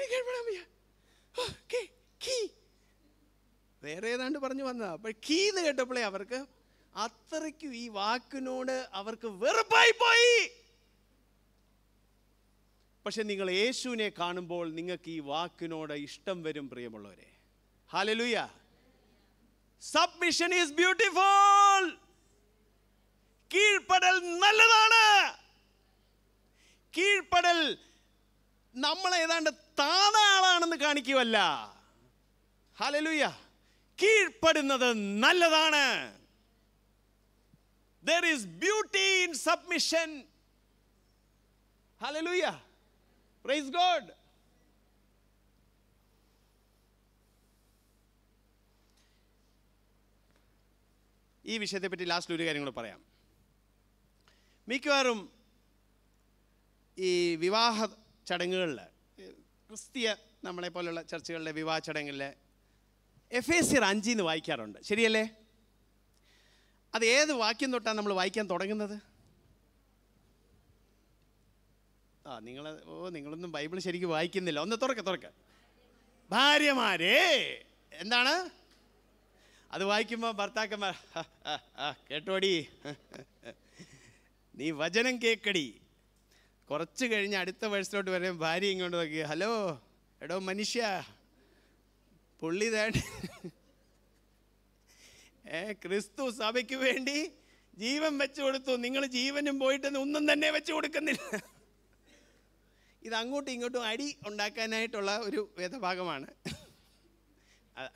എനിക്ക് കീ വേറെ ഏതാണ്ട് പറഞ്ഞു വന്നതാണ് അപ്പോൾ കീന്ന് കേട്ടപ്പോഴേ അവർക്ക് അത്രയ്ക്കും ഈ വാക്കിനോട് അവർക്ക് വെറുപ്പായി പോയി പക്ഷെ നിങ്ങൾ യേശുവിനെ കാണുമ്പോൾ നിങ്ങൾക്ക് ഈ വാക്കിനോട് ഇഷ്ടം വരും പ്രിയമുള്ളവരെ ഹാലലുയ സബ്മിഷൻ ഈസ് ബ്യൂട്ടിഫുൾ കീഴ്പ്പെടൽ നല്ലതാണ് കീഴ്പ്പെടൽ നമ്മളേതാണ്ട് താണ ആളാണെന്ന് കാണിക്കുമല്ല ഹാലലുയ്യ കീഴ്പ്പെടുന്നത് നല്ലതാണ് there is beauty in submission hallelujah praise God ഈ പറ്റി ലാസ്റ്റ് ഒരു കാര്യം കൂടെ പറയാം മിക്കവാറും ഈ വിവാഹ ചടങ്ങുകളിൽ ക്രിസ്തീയ പോലുള്ള ചർച്ചകളിലെ വിവാഹ ചടങ്ങുകളിൽ എഫ് എ സിർ അഞ്ചിന്ന് വായിക്കാറുണ്ട് ശരിയല്ലേ അത് ഏത് വാക്യം തൊട്ടാണ് നമ്മൾ വായിക്കാൻ തുടങ്ങുന്നത് ആ നിങ്ങൾ ഓ നിങ്ങളൊന്നും ബൈബിൾ ശരിക്കും വായിക്കുന്നില്ല ഒന്ന് തുറക്ക തുറക്ക ഭാര്യമാരെ എന്താണ് അത് വായിക്കുമ്പോൾ ഭർത്താക്കന്മാർ കേട്ടോടി നീ വചനം കേക്കടി കുറച്ച് കഴിഞ്ഞ് അടുത്ത വേഴ്സിലോട്ട് വരുമ്പോൾ ഭാര്യ ഇങ്ങോട്ട് നോക്കി ഹലോ എടോ മനുഷ്യ പുള്ളി തേടി ഏ ക്രിസ്തു സഭയ്ക്ക് വേണ്ടി ജീവൻ വെച്ചു കൊടുത്തു നിങ്ങൾ ജീവനും പോയിട്ട് ഒന്നും തന്നെ വെച്ചു കൊടുക്കുന്നില്ല ഇത് അങ്ങോട്ടും ഇങ്ങോട്ടും അടി ഉണ്ടാക്കാനായിട്ടുള്ള ഒരു വേദഭാഗമാണ്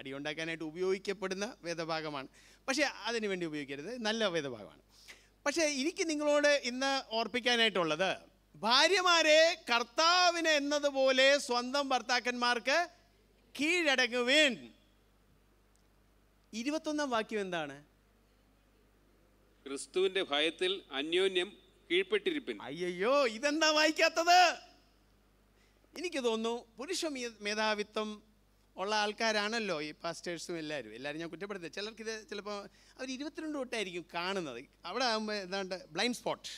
അടി ഉണ്ടാക്കാനായിട്ട് ഉപയോഗിക്കപ്പെടുന്ന വേദഭാഗമാണ് പക്ഷേ അതിനുവേണ്ടി ഉപയോഗിക്കരുത് നല്ല വേദഭാഗമാണ് പക്ഷേ എനിക്ക് നിങ്ങളോട് ഇന്ന് ഓർപ്പിക്കാനായിട്ടുള്ളത് ഭാര്യമാരെ കർത്താവിന് എന്നതുപോലെ സ്വന്തം ഭർത്താക്കന്മാർക്ക് കീഴടങ്ങുവേൻ ഇരുപത്തൊന്നാം വാക്യം എന്താണ് ക്രിസ്തുവിന്റെ ഭയത്തിൽ അന്യോന്യം കീഴ്പ്പെട്ടിരിപ്പിൻ അയ്യോ ഇതെന്താ വായിക്കാത്തത് എനിക്ക് തോന്നുന്നു പുരുഷ മേധാവിത്വം ഉള്ള ആൾക്കാരാണല്ലോ ഈ പാസ്റ്റേഴ്സും എല്ലാവരും എല്ലാവരും ഞാൻ കുറ്റപ്പെടുത്തുന്നത് ചിലർക്കിത് ചിലപ്പോൾ അവർ ഇരുപത്തിരണ്ട് തൊട്ടായിരിക്കും കാണുന്നത് അവിടെ ആകുമ്പോൾ ഏതാണ്ട് ബ്ലൈൻഡ് സ്പോട്ട്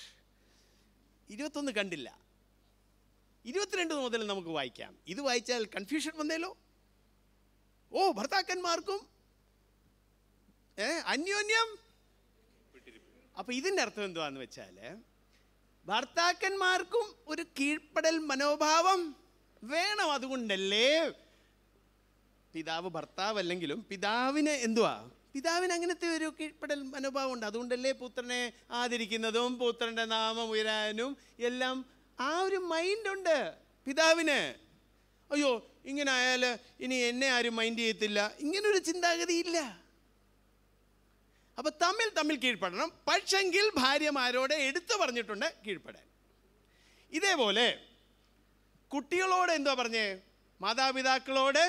ഇരുപത്തൊന്ന് കണ്ടില്ല ഇരുപത്തിരണ്ട് മുതൽ നമുക്ക് വായിക്കാം ഇത് വായിച്ചാൽ കൺഫ്യൂഷൻ വന്നേലോ ഓ ഭർത്താക്കന്മാർക്കും അന്യോന്യം അപ്പൊ ഇതിൻ്റെ അർത്ഥം എന്തുവാന്ന് വെച്ചാല് ഭർത്താക്കന്മാർക്കും ഒരു കീഴ്പ്പെടൽ മനോഭാവം വേണം അതുകൊണ്ടല്ലേ പിതാവ് ഭർത്താവല്ലെങ്കിലും പിതാവിന് എന്തുവാ പിതാവിന് അങ്ങനത്തെ ഒരു കീഴ്പ്പെടൽ ഉണ്ട് അതുകൊണ്ടല്ലേ പുത്രനെ ആദരിക്കുന്നതും പുത്രന്റെ നാമം ഉയരാനും എല്ലാം ആ ഒരു മൈൻഡുണ്ട് പിതാവിന് അയ്യോ ഇങ്ങനെ ആയാൽ ഇനി എന്നെ ആരും മൈൻഡ് ചെയ്യത്തില്ല ഇങ്ങനൊരു ഇല്ല അപ്പോൾ തമ്മിൽ തമ്മിൽ കീഴ്പ്പെടണം പക്ഷെങ്കിൽ ഭാര്യമാരോട് എടുത്തു പറഞ്ഞിട്ടുണ്ട് കീഴ്പ്പെടാൻ ഇതേപോലെ കുട്ടികളോട് എന്തുവാ പറഞ്ഞേ മാതാപിതാക്കളോട്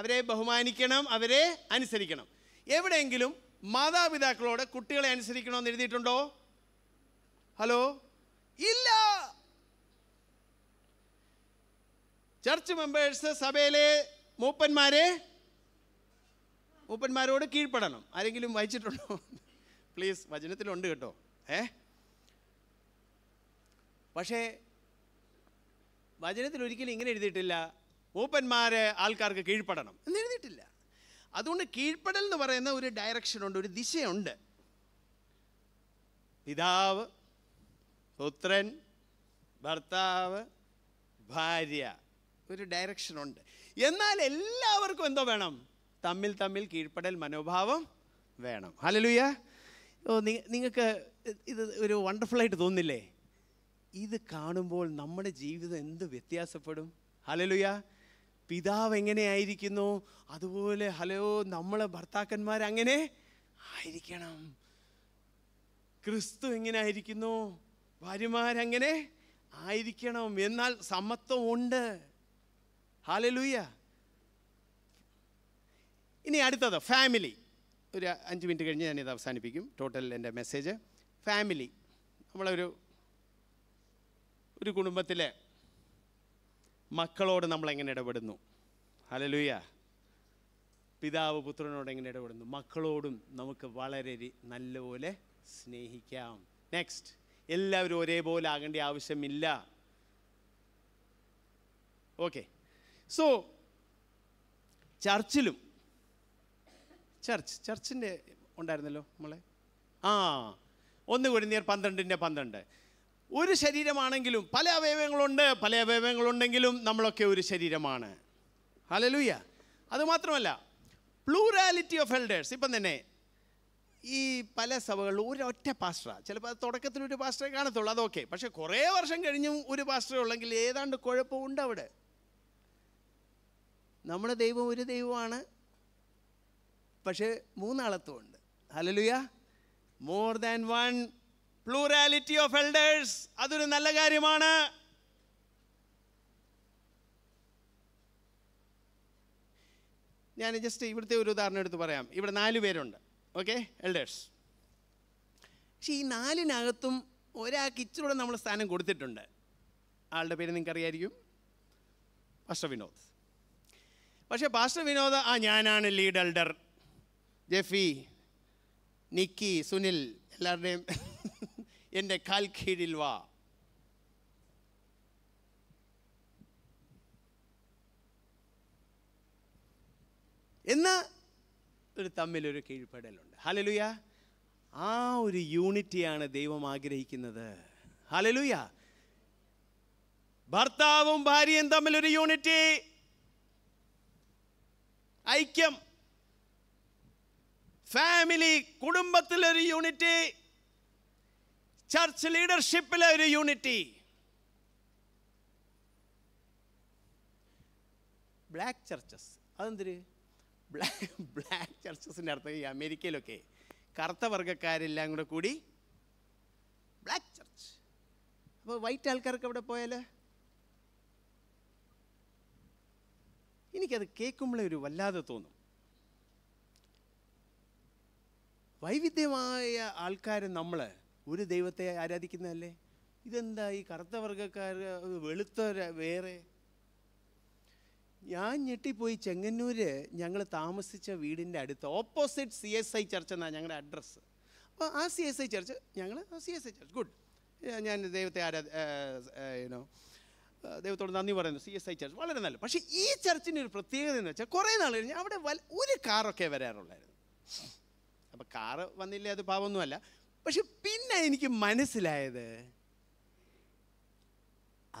അവരെ ബഹുമാനിക്കണം അവരെ അനുസരിക്കണം എവിടെയെങ്കിലും മാതാപിതാക്കളോട് കുട്ടികളെ അനുസരിക്കണമെന്ന് എഴുതിയിട്ടുണ്ടോ ഹലോ ഇല്ല ചർച്ച് മെമ്പേഴ്സ് സഭയിലെ മൂപ്പന്മാരെ മൂപ്പന്മാരോട് കീഴ്പ്പെടണം ആരെങ്കിലും വായിച്ചിട്ടുണ്ടോ പ്ലീസ് വചനത്തിലുണ്ട് കേട്ടോ ഏ പക്ഷേ വചനത്തിൽ ഒരിക്കലും ഇങ്ങനെ എഴുതിയിട്ടില്ല മൂപ്പന്മാരെ ആൾക്കാർക്ക് കീഴ്പ്പെടണം എന്ന് എഴുതിയിട്ടില്ല അതുകൊണ്ട് കീഴ്പ്പെടൽ എന്ന് പറയുന്ന ഒരു ഡയറക്ഷനുണ്ട് ഒരു ദിശയുണ്ട് പിതാവ് പുത്രൻ ഭർത്താവ് ഭാര്യ ഒരു ഡയറക്ഷനുണ്ട് എന്നാൽ എല്ലാവർക്കും എന്തോ വേണം തമ്മിൽ തമ്മിൽ കീഴ്പ്പെടൽ മനോഭാവം വേണം ഹലലുയ ഓ നിങ്ങൾക്ക് ഇത് ഒരു വണ്ടർഫുള്ളായിട്ട് തോന്നില്ലേ ഇത് കാണുമ്പോൾ നമ്മുടെ ജീവിതം എന്ത് വ്യത്യാസപ്പെടും ഹലലുയ പിതാവ് എങ്ങനെയായിരിക്കുന്നു അതുപോലെ ഹലോ നമ്മളെ ഭർത്താക്കന്മാർ അങ്ങനെ ആയിരിക്കണം ക്രിസ്തു എങ്ങനെ ആയിരിക്കുന്നു ഭാര്യമാരങ്ങനെ ആയിരിക്കണം എന്നാൽ സമത്വമുണ്ട് ഹാലലൂയ ഇനി അടുത്തത് ഫാമിലി ഒരു അഞ്ച് മിനിറ്റ് കഴിഞ്ഞ് ഞാനിത് അവസാനിപ്പിക്കും ടോട്ടൽ എൻ്റെ മെസ്സേജ് ഫാമിലി നമ്മളൊരു ഒരു കുടുംബത്തിലെ മക്കളോട് നമ്മളെങ്ങനെ ഇടപെടുന്നു ഹലലൂയ പിതാവ് പുത്രനോട് എങ്ങനെ ഇടപെടുന്നു മക്കളോടും നമുക്ക് വളരെ നല്ലപോലെ സ്നേഹിക്കാം നെക്സ്റ്റ് എല്ലാവരും ഒരേപോലെ ആകേണ്ട ആവശ്യമില്ല ഓക്കേ സോ ചർച്ചിലും ചർച്ച് ചർച്ചിൻ്റെ ഉണ്ടായിരുന്നല്ലോ നമ്മളെ ആ ഒന്ന് കൊരുന്നിയർ പന്ത്രണ്ടിൻ്റെ പന്ത്രണ്ട് ഒരു ശരീരമാണെങ്കിലും പല അവയവങ്ങളുണ്ട് പല അവയവങ്ങളുണ്ടെങ്കിലും നമ്മളൊക്കെ ഒരു ശരീരമാണ് ഹലലൂയ അതുമാത്രമല്ല പ്ലൂറാലിറ്റി ഓഫ് എൽഡേഴ്സ് ഇപ്പം തന്നെ ഈ പല സഭകളിലും ഒരൊറ്റ പാസ്റ്ററാ ചിലപ്പോൾ അത് തുടക്കത്തിൽ ഒരു പാസ്റ്ററേ കാണത്തുള്ളൂ അതൊക്കെ പക്ഷേ കുറേ വർഷം കഴിഞ്ഞും ഒരു പാസ്റ്ററേ ഉള്ളെങ്കിൽ ഏതാണ്ട് കുഴപ്പമുണ്ട് അവിടെ നമ്മുടെ ദൈവം ഒരു ദൈവമാണ് പക്ഷേ മൂന്നാളത്തുമുണ്ട് hallelujah more than one plurality of elders അതൊരു നല്ല കാര്യമാണ് ഞാൻ ജസ്റ്റ് ഇവിടുത്തെ ഒരു ഉദാഹരണം എടുത്ത് പറയാം ഇവിടെ നാല് പേരുണ്ട് ഓക്കെ എൽഡേഴ്സ് പക്ഷേ ഈ നാലിനകത്തും ഒരാൾക്ക് ഇച്ചിരൂടെ നമ്മൾ സ്ഥാനം കൊടുത്തിട്ടുണ്ട് ആളുടെ പേര് നിങ്ങൾക്കറിയായിരിക്കും അഷ്ട വിനോദ് പക്ഷേ പാസ്റ്റർ വിനോദ ആ ഞാനാണ് ലീഡ് എൽഡർ ജെഫി നിക്കി സുനിൽ എല്ലാവരുടെയും എൻ്റെ കാൽ കീഴിൽ വാ എന്ന് ഒരു തമ്മിലൊരു കീഴ്പ്പെടലുണ്ട് ഹലലുയ ആ ഒരു യൂണിറ്റിയാണ് ദൈവം ആഗ്രഹിക്കുന്നത് ഹലലുയ ഭർത്താവും ഭാര്യയും തമ്മിലൊരു യൂണിറ്റി ഐക്യം ഫാമിലി കുടുംബത്തിലൊരു യൂണിറ്റി ചർച്ച് ലീഡർഷിപ്പിലെ ഒരു യൂണിറ്റി ബ്ലാക്ക് ചർച്ചസ് അതെന്തിര് ബ്ലാക്ക് ബ്ലാക്ക് ചർച്ചസിൻ്റെ അർത്ഥം ഈ അമേരിക്കയിലൊക്കെ കറുത്ത വർഗ്ഗക്കാരെല്ലാം കൂടെ കൂടി ബ്ലാക്ക് ചർച്ച് അപ്പോൾ വൈറ്റ് ആൾക്കാർക്ക് അവിടെ പോയാൽ എനിക്കത് കേൾക്കുമ്പോഴേ ഒരു വല്ലാതെ തോന്നും വൈവിധ്യമായ ആൾക്കാർ നമ്മൾ ഒരു ദൈവത്തെ ആരാധിക്കുന്നതല്ലേ ഇതെന്താ ഈ കറുത്ത വർഗക്കാർ വെളുത്ത വേറെ ഞാൻ ഞെട്ടിപ്പോയി ചെങ്ങന്നൂര് ഞങ്ങൾ താമസിച്ച വീടിൻ്റെ അടുത്ത് opposite C S I church എന്നാണ് ഞങ്ങളുടെ അഡ്രസ്സ് അപ്പോൾ ആ സി എസ് ഐ ചർച്ച് ഞങ്ങൾ C S I church good ഞാൻ ദൈവത്തെ ആരാധ യുനോ ദൈവത്തോട് നന്ദി പറയുന്നു സി എസ് ഐ ചർച്ച് വളരെ നല്ല പക്ഷേ ഈ ചർച്ചിൻ്റെ ഒരു പ്രത്യേകത എന്ന് വെച്ചാൽ കുറേ നാൾ കഴിഞ്ഞാൽ അവിടെ ഒരു കാറൊക്കെ വരാറുള്ളായിരുന്നു അപ്പോൾ കാറ് വന്നില്ലേ അത് പാവമൊന്നുമല്ല പക്ഷെ പിന്നെ എനിക്ക് മനസ്സിലായത്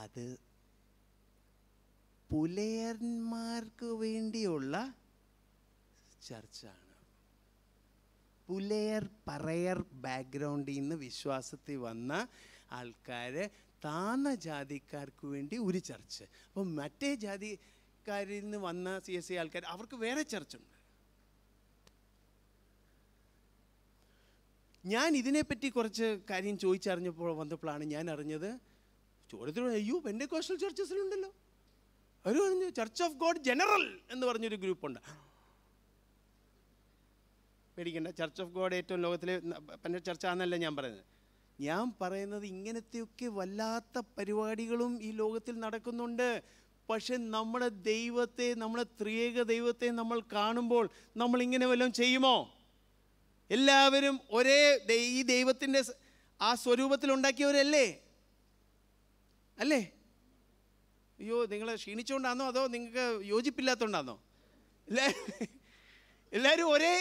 അത് പുലയന്മാർക്ക് വേണ്ടിയുള്ള ചർച്ചാണ് പുലയർ പറയർ ബാക്ക്ഗ്രൗണ്ടിൽ നിന്ന് വിശ്വാസത്തിൽ വന്ന ആൾക്കാർ താന്ന ജാതിക്കാർക്ക് വേണ്ടി ഒരു ചർച്ച് അപ്പം മറ്റേ ജാതിക്കാരിൽ നിന്ന് വന്ന സി എസ് സി ആൾക്കാർ അവർക്ക് വേറെ ചർച്ചുണ്ട് ഞാൻ ഇതിനെപ്പറ്റി കുറച്ച് കാര്യം ചോദിച്ചറിഞ്ഞപ്പോൾ വന്നപ്പോഴാണ് ഞാൻ അറിഞ്ഞത് ചോദ്യത്തിന് അയ്യോ എൻ്റെ കോസ്റ്റൽ ചർച്ചസിലുണ്ടല്ലോ അവർ പറഞ്ഞു ചർച്ച് ഓഫ് ഗോഡ് ജനറൽ എന്ന് പറഞ്ഞൊരു ഗ്രൂപ്പുണ്ട് പേടിക്കണ്ട ചർച്ച് ഓഫ് ഗോഡ് ഏറ്റവും ലോകത്തിലെ പന്ന ചർച്ച ആണെന്നല്ല ഞാൻ പറയുന്നത് ഞാൻ പറയുന്നത് ഇങ്ങനത്തെയൊക്കെ വല്ലാത്ത പരിപാടികളും ഈ ലോകത്തിൽ നടക്കുന്നുണ്ട് പക്ഷെ നമ്മുടെ ദൈവത്തെ നമ്മളെ ത്രിയേക ദൈവത്തെ നമ്മൾ കാണുമ്പോൾ നമ്മൾ ഇങ്ങനെ വല്ലതും ചെയ്യുമോ എല്ലാവരും ഒരേ ഈ ദൈവത്തിൻ്റെ ആ സ്വരൂപത്തിൽ ഉണ്ടാക്കിയവരല്ലേ അല്ലേ അയ്യോ നിങ്ങൾ ക്ഷീണിച്ചുകൊണ്ടാണോ അതോ നിങ്ങൾക്ക് യോജിപ്പില്ലാത്തതുകൊണ്ടാണോ എല്ലാവരും ഒരേ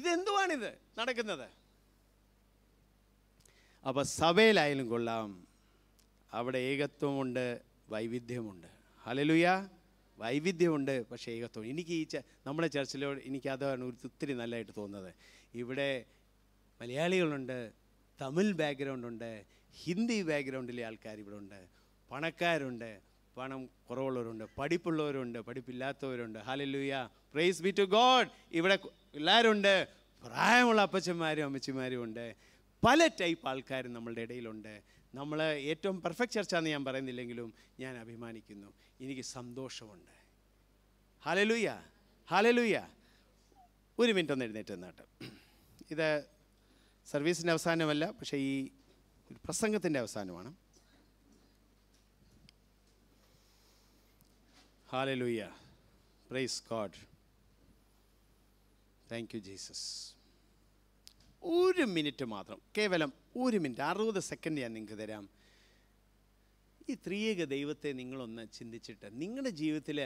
ഇതെന്തുവാണിത് നടക്കുന്നത് അപ്പോൾ സഭയിലായാലും കൊള്ളാം അവിടെ ഏകത്വമുണ്ട് വൈവിധ്യമുണ്ട് ഹലലുയ വൈവിധ്യമുണ്ട് പക്ഷേ ഏകത്വം എനിക്ക് ഈ നമ്മുടെ ചർച്ചിലോട് എനിക്ക് ഒരു ഒത്തിരി നല്ലതായിട്ട് തോന്നുന്നത് ഇവിടെ മലയാളികളുണ്ട് തമിഴ് ബാക്ക്ഗ്രൗണ്ട് ഉണ്ട് ഹിന്ദി ബാക്ക്ഗ്രൗണ്ടിലെ ആൾക്കാർ ഇവിടെ ഉണ്ട് പണക്കാരുണ്ട് പണം കുറവുള്ളവരുണ്ട് പഠിപ്പുള്ളവരുണ്ട് പഠിപ്പില്ലാത്തവരുണ്ട് hallelujah praise be to God ഇവിടെ എല്ലാവരുണ്ട് പ്രായമുള്ള അപ്പച്ചന്മാരും അമ്മച്ചിമാരും ഉണ്ട് പല ടൈപ്പ് ആൾക്കാർ നമ്മളുടെ ഇടയിലുണ്ട് നമ്മൾ ഏറ്റവും പെർഫെക്റ്റ് ചർച്ച എന്ന് ഞാൻ പറയുന്നില്ലെങ്കിലും ഞാൻ അഭിമാനിക്കുന്നു എനിക്ക് സന്തോഷമുണ്ട് ഹലലൂയ ഹലലൂയ ഒരു മിനിറ്റ് ഒന്ന് എഴുന്നേറ്റ് എന്നാട്ട് ഇത് സർവീസിൻ്റെ അവസാനമല്ല പക്ഷേ ഈ പ്രസംഗത്തിൻ്റെ അവസാനമാണ് hallelujah praise God thank you Jesus ഒരു മിനിറ്റ് മാത്രം കേവലം ഒരു മിനിറ്റ് അറുപത് സെക്കൻഡ് ഞാൻ നിങ്ങൾക്ക് തരാം ഈ ത്രിയേക ദൈവത്തെ നിങ്ങളൊന്ന് ചിന്തിച്ചിട്ട് നിങ്ങളുടെ ജീവിതത്തിൽ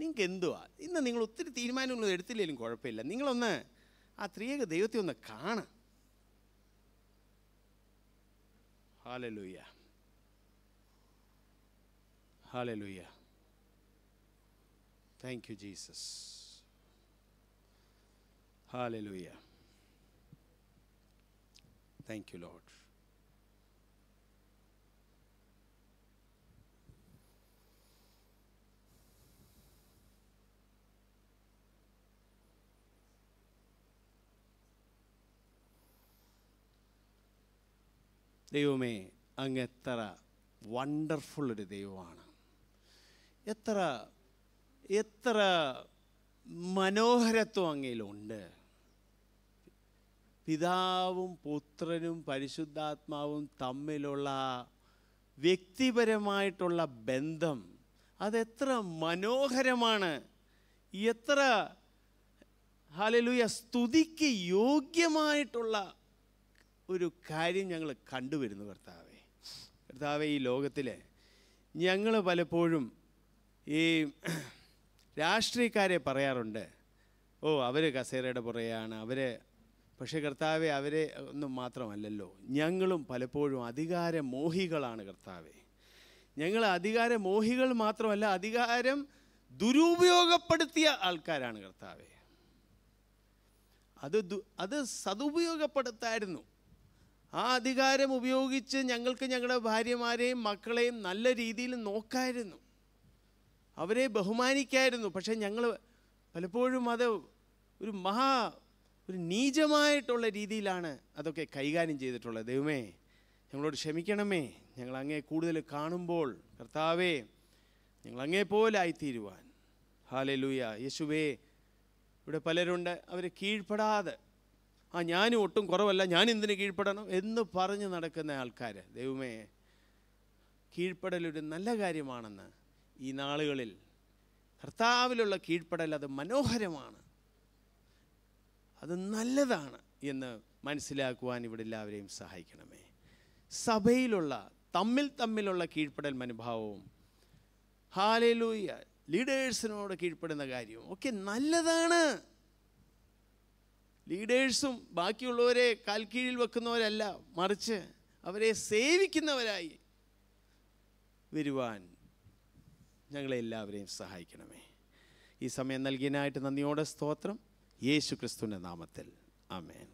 നിങ്ങൾക്ക് എന്തുവാ ഇന്ന് നിങ്ങൾ ഒത്തിരി തീരുമാനങ്ങൾ എടുത്തില്ലെങ്കിലും കുഴപ്പമില്ല നിങ്ങളൊന്ന് ആ ത്രിയേക ദൈവത്തെ ഒന്ന് കാണ hallelujah hallelujah thank you Jesus hallelujah Thank you, Lord. ദൈവമേ അങ്ങ് എത്ര വണ്ടർഫുൾ ഒരു ദൈവമാണ് എത്ര എത്ര മനോഹരത്വം അങ്ങയിലുണ്ട് പിതാവും പുത്രനും പരിശുദ്ധാത്മാവും തമ്മിലുള്ള വ്യക്തിപരമായിട്ടുള്ള ബന്ധം അതെത്ര മനോഹരമാണ് എത്ര ഹാലലൂയ സ്തുതിക്ക് യോഗ്യമായിട്ടുള്ള ഒരു കാര്യം ഞങ്ങൾ കണ്ടുവരുന്നു കർത്താവെ കർത്താവെ ഈ ലോകത്തിൽ ഞങ്ങൾ പലപ്പോഴും ഈ രാഷ്ട്രീയക്കാരെ പറയാറുണ്ട് ഓ അവർ കസേരയുടെ പുറയാണ് അവർ പക്ഷേ കർത്താവെ അവരെ ഒന്നും മാത്രമല്ലല്ലോ ഞങ്ങളും പലപ്പോഴും അധികാരമോഹികളാണ് കർത്താവെ ഞങ്ങൾ അധികാരമോഹികൾ മാത്രമല്ല അധികാരം ദുരുപയോഗപ്പെടുത്തിയ ആൾക്കാരാണ് കർത്താവെ അത് ദു അത് സദുപയോഗപ്പെടുത്തായിരുന്നു ആ അധികാരം ഉപയോഗിച്ച് ഞങ്ങൾക്ക് ഞങ്ങളുടെ ഭാര്യമാരെയും മക്കളെയും നല്ല രീതിയിൽ നോക്കായിരുന്നു അവരെ ബഹുമാനിക്കായിരുന്നു പക്ഷേ ഞങ്ങൾ പലപ്പോഴും അത് ഒരു മഹാ ഒരു നീചമായിട്ടുള്ള രീതിയിലാണ് അതൊക്കെ കൈകാര്യം ചെയ്തിട്ടുള്ളത് ദൈവമേ ഞങ്ങളോട് ക്ഷമിക്കണമേ ഞങ്ങൾ അങ്ങേ കൂടുതൽ കാണുമ്പോൾ കർത്താവേ ഞങ്ങൾ അങ്ങേ ആയിത്തീരുവാൻ ഹാലെ ലൂയ യേശുവേ ഇവിടെ പലരുണ്ട് അവർ കീഴ്പ്പെടാതെ ആ ഞാനും ഒട്ടും കുറവല്ല ഞാൻ എന്തിനു കീഴ്പ്പെടണം എന്ന് പറഞ്ഞ് നടക്കുന്ന ആൾക്കാർ ദൈവമേ കീഴ്പ്പെടലൊരു നല്ല കാര്യമാണെന്ന് ഈ നാളുകളിൽ കർത്താവിലുള്ള കീഴ്പ്പെടൽ അത് മനോഹരമാണ് അത് നല്ലതാണ് എന്ന് മനസ്സിലാക്കുവാൻ ഇവിടെ എല്ലാവരെയും സഹായിക്കണമേ സഭയിലുള്ള തമ്മിൽ തമ്മിലുള്ള കീഴ്പ്പെടൽ മനോഭാവവും ഹാലലൂയ ലീഡേഴ്സിനോട് കീഴ്പ്പെടുന്ന കാര്യവും ഒക്കെ നല്ലതാണ് ലീഡേഴ്സും ബാക്കിയുള്ളവരെ കാൽ കീഴിൽ വെക്കുന്നവരല്ല മറിച്ച് അവരെ സേവിക്കുന്നവരായി വരുവാൻ ഞങ്ങളെല്ലാവരെയും സഹായിക്കണമേ ഈ സമയം നൽകിയതിനായിട്ട് നന്ദിയോടെ സ്തോത്രം യേശു ക്രിസ്തുവിൻ്റെ നാമത്തിൽ ആമേൻ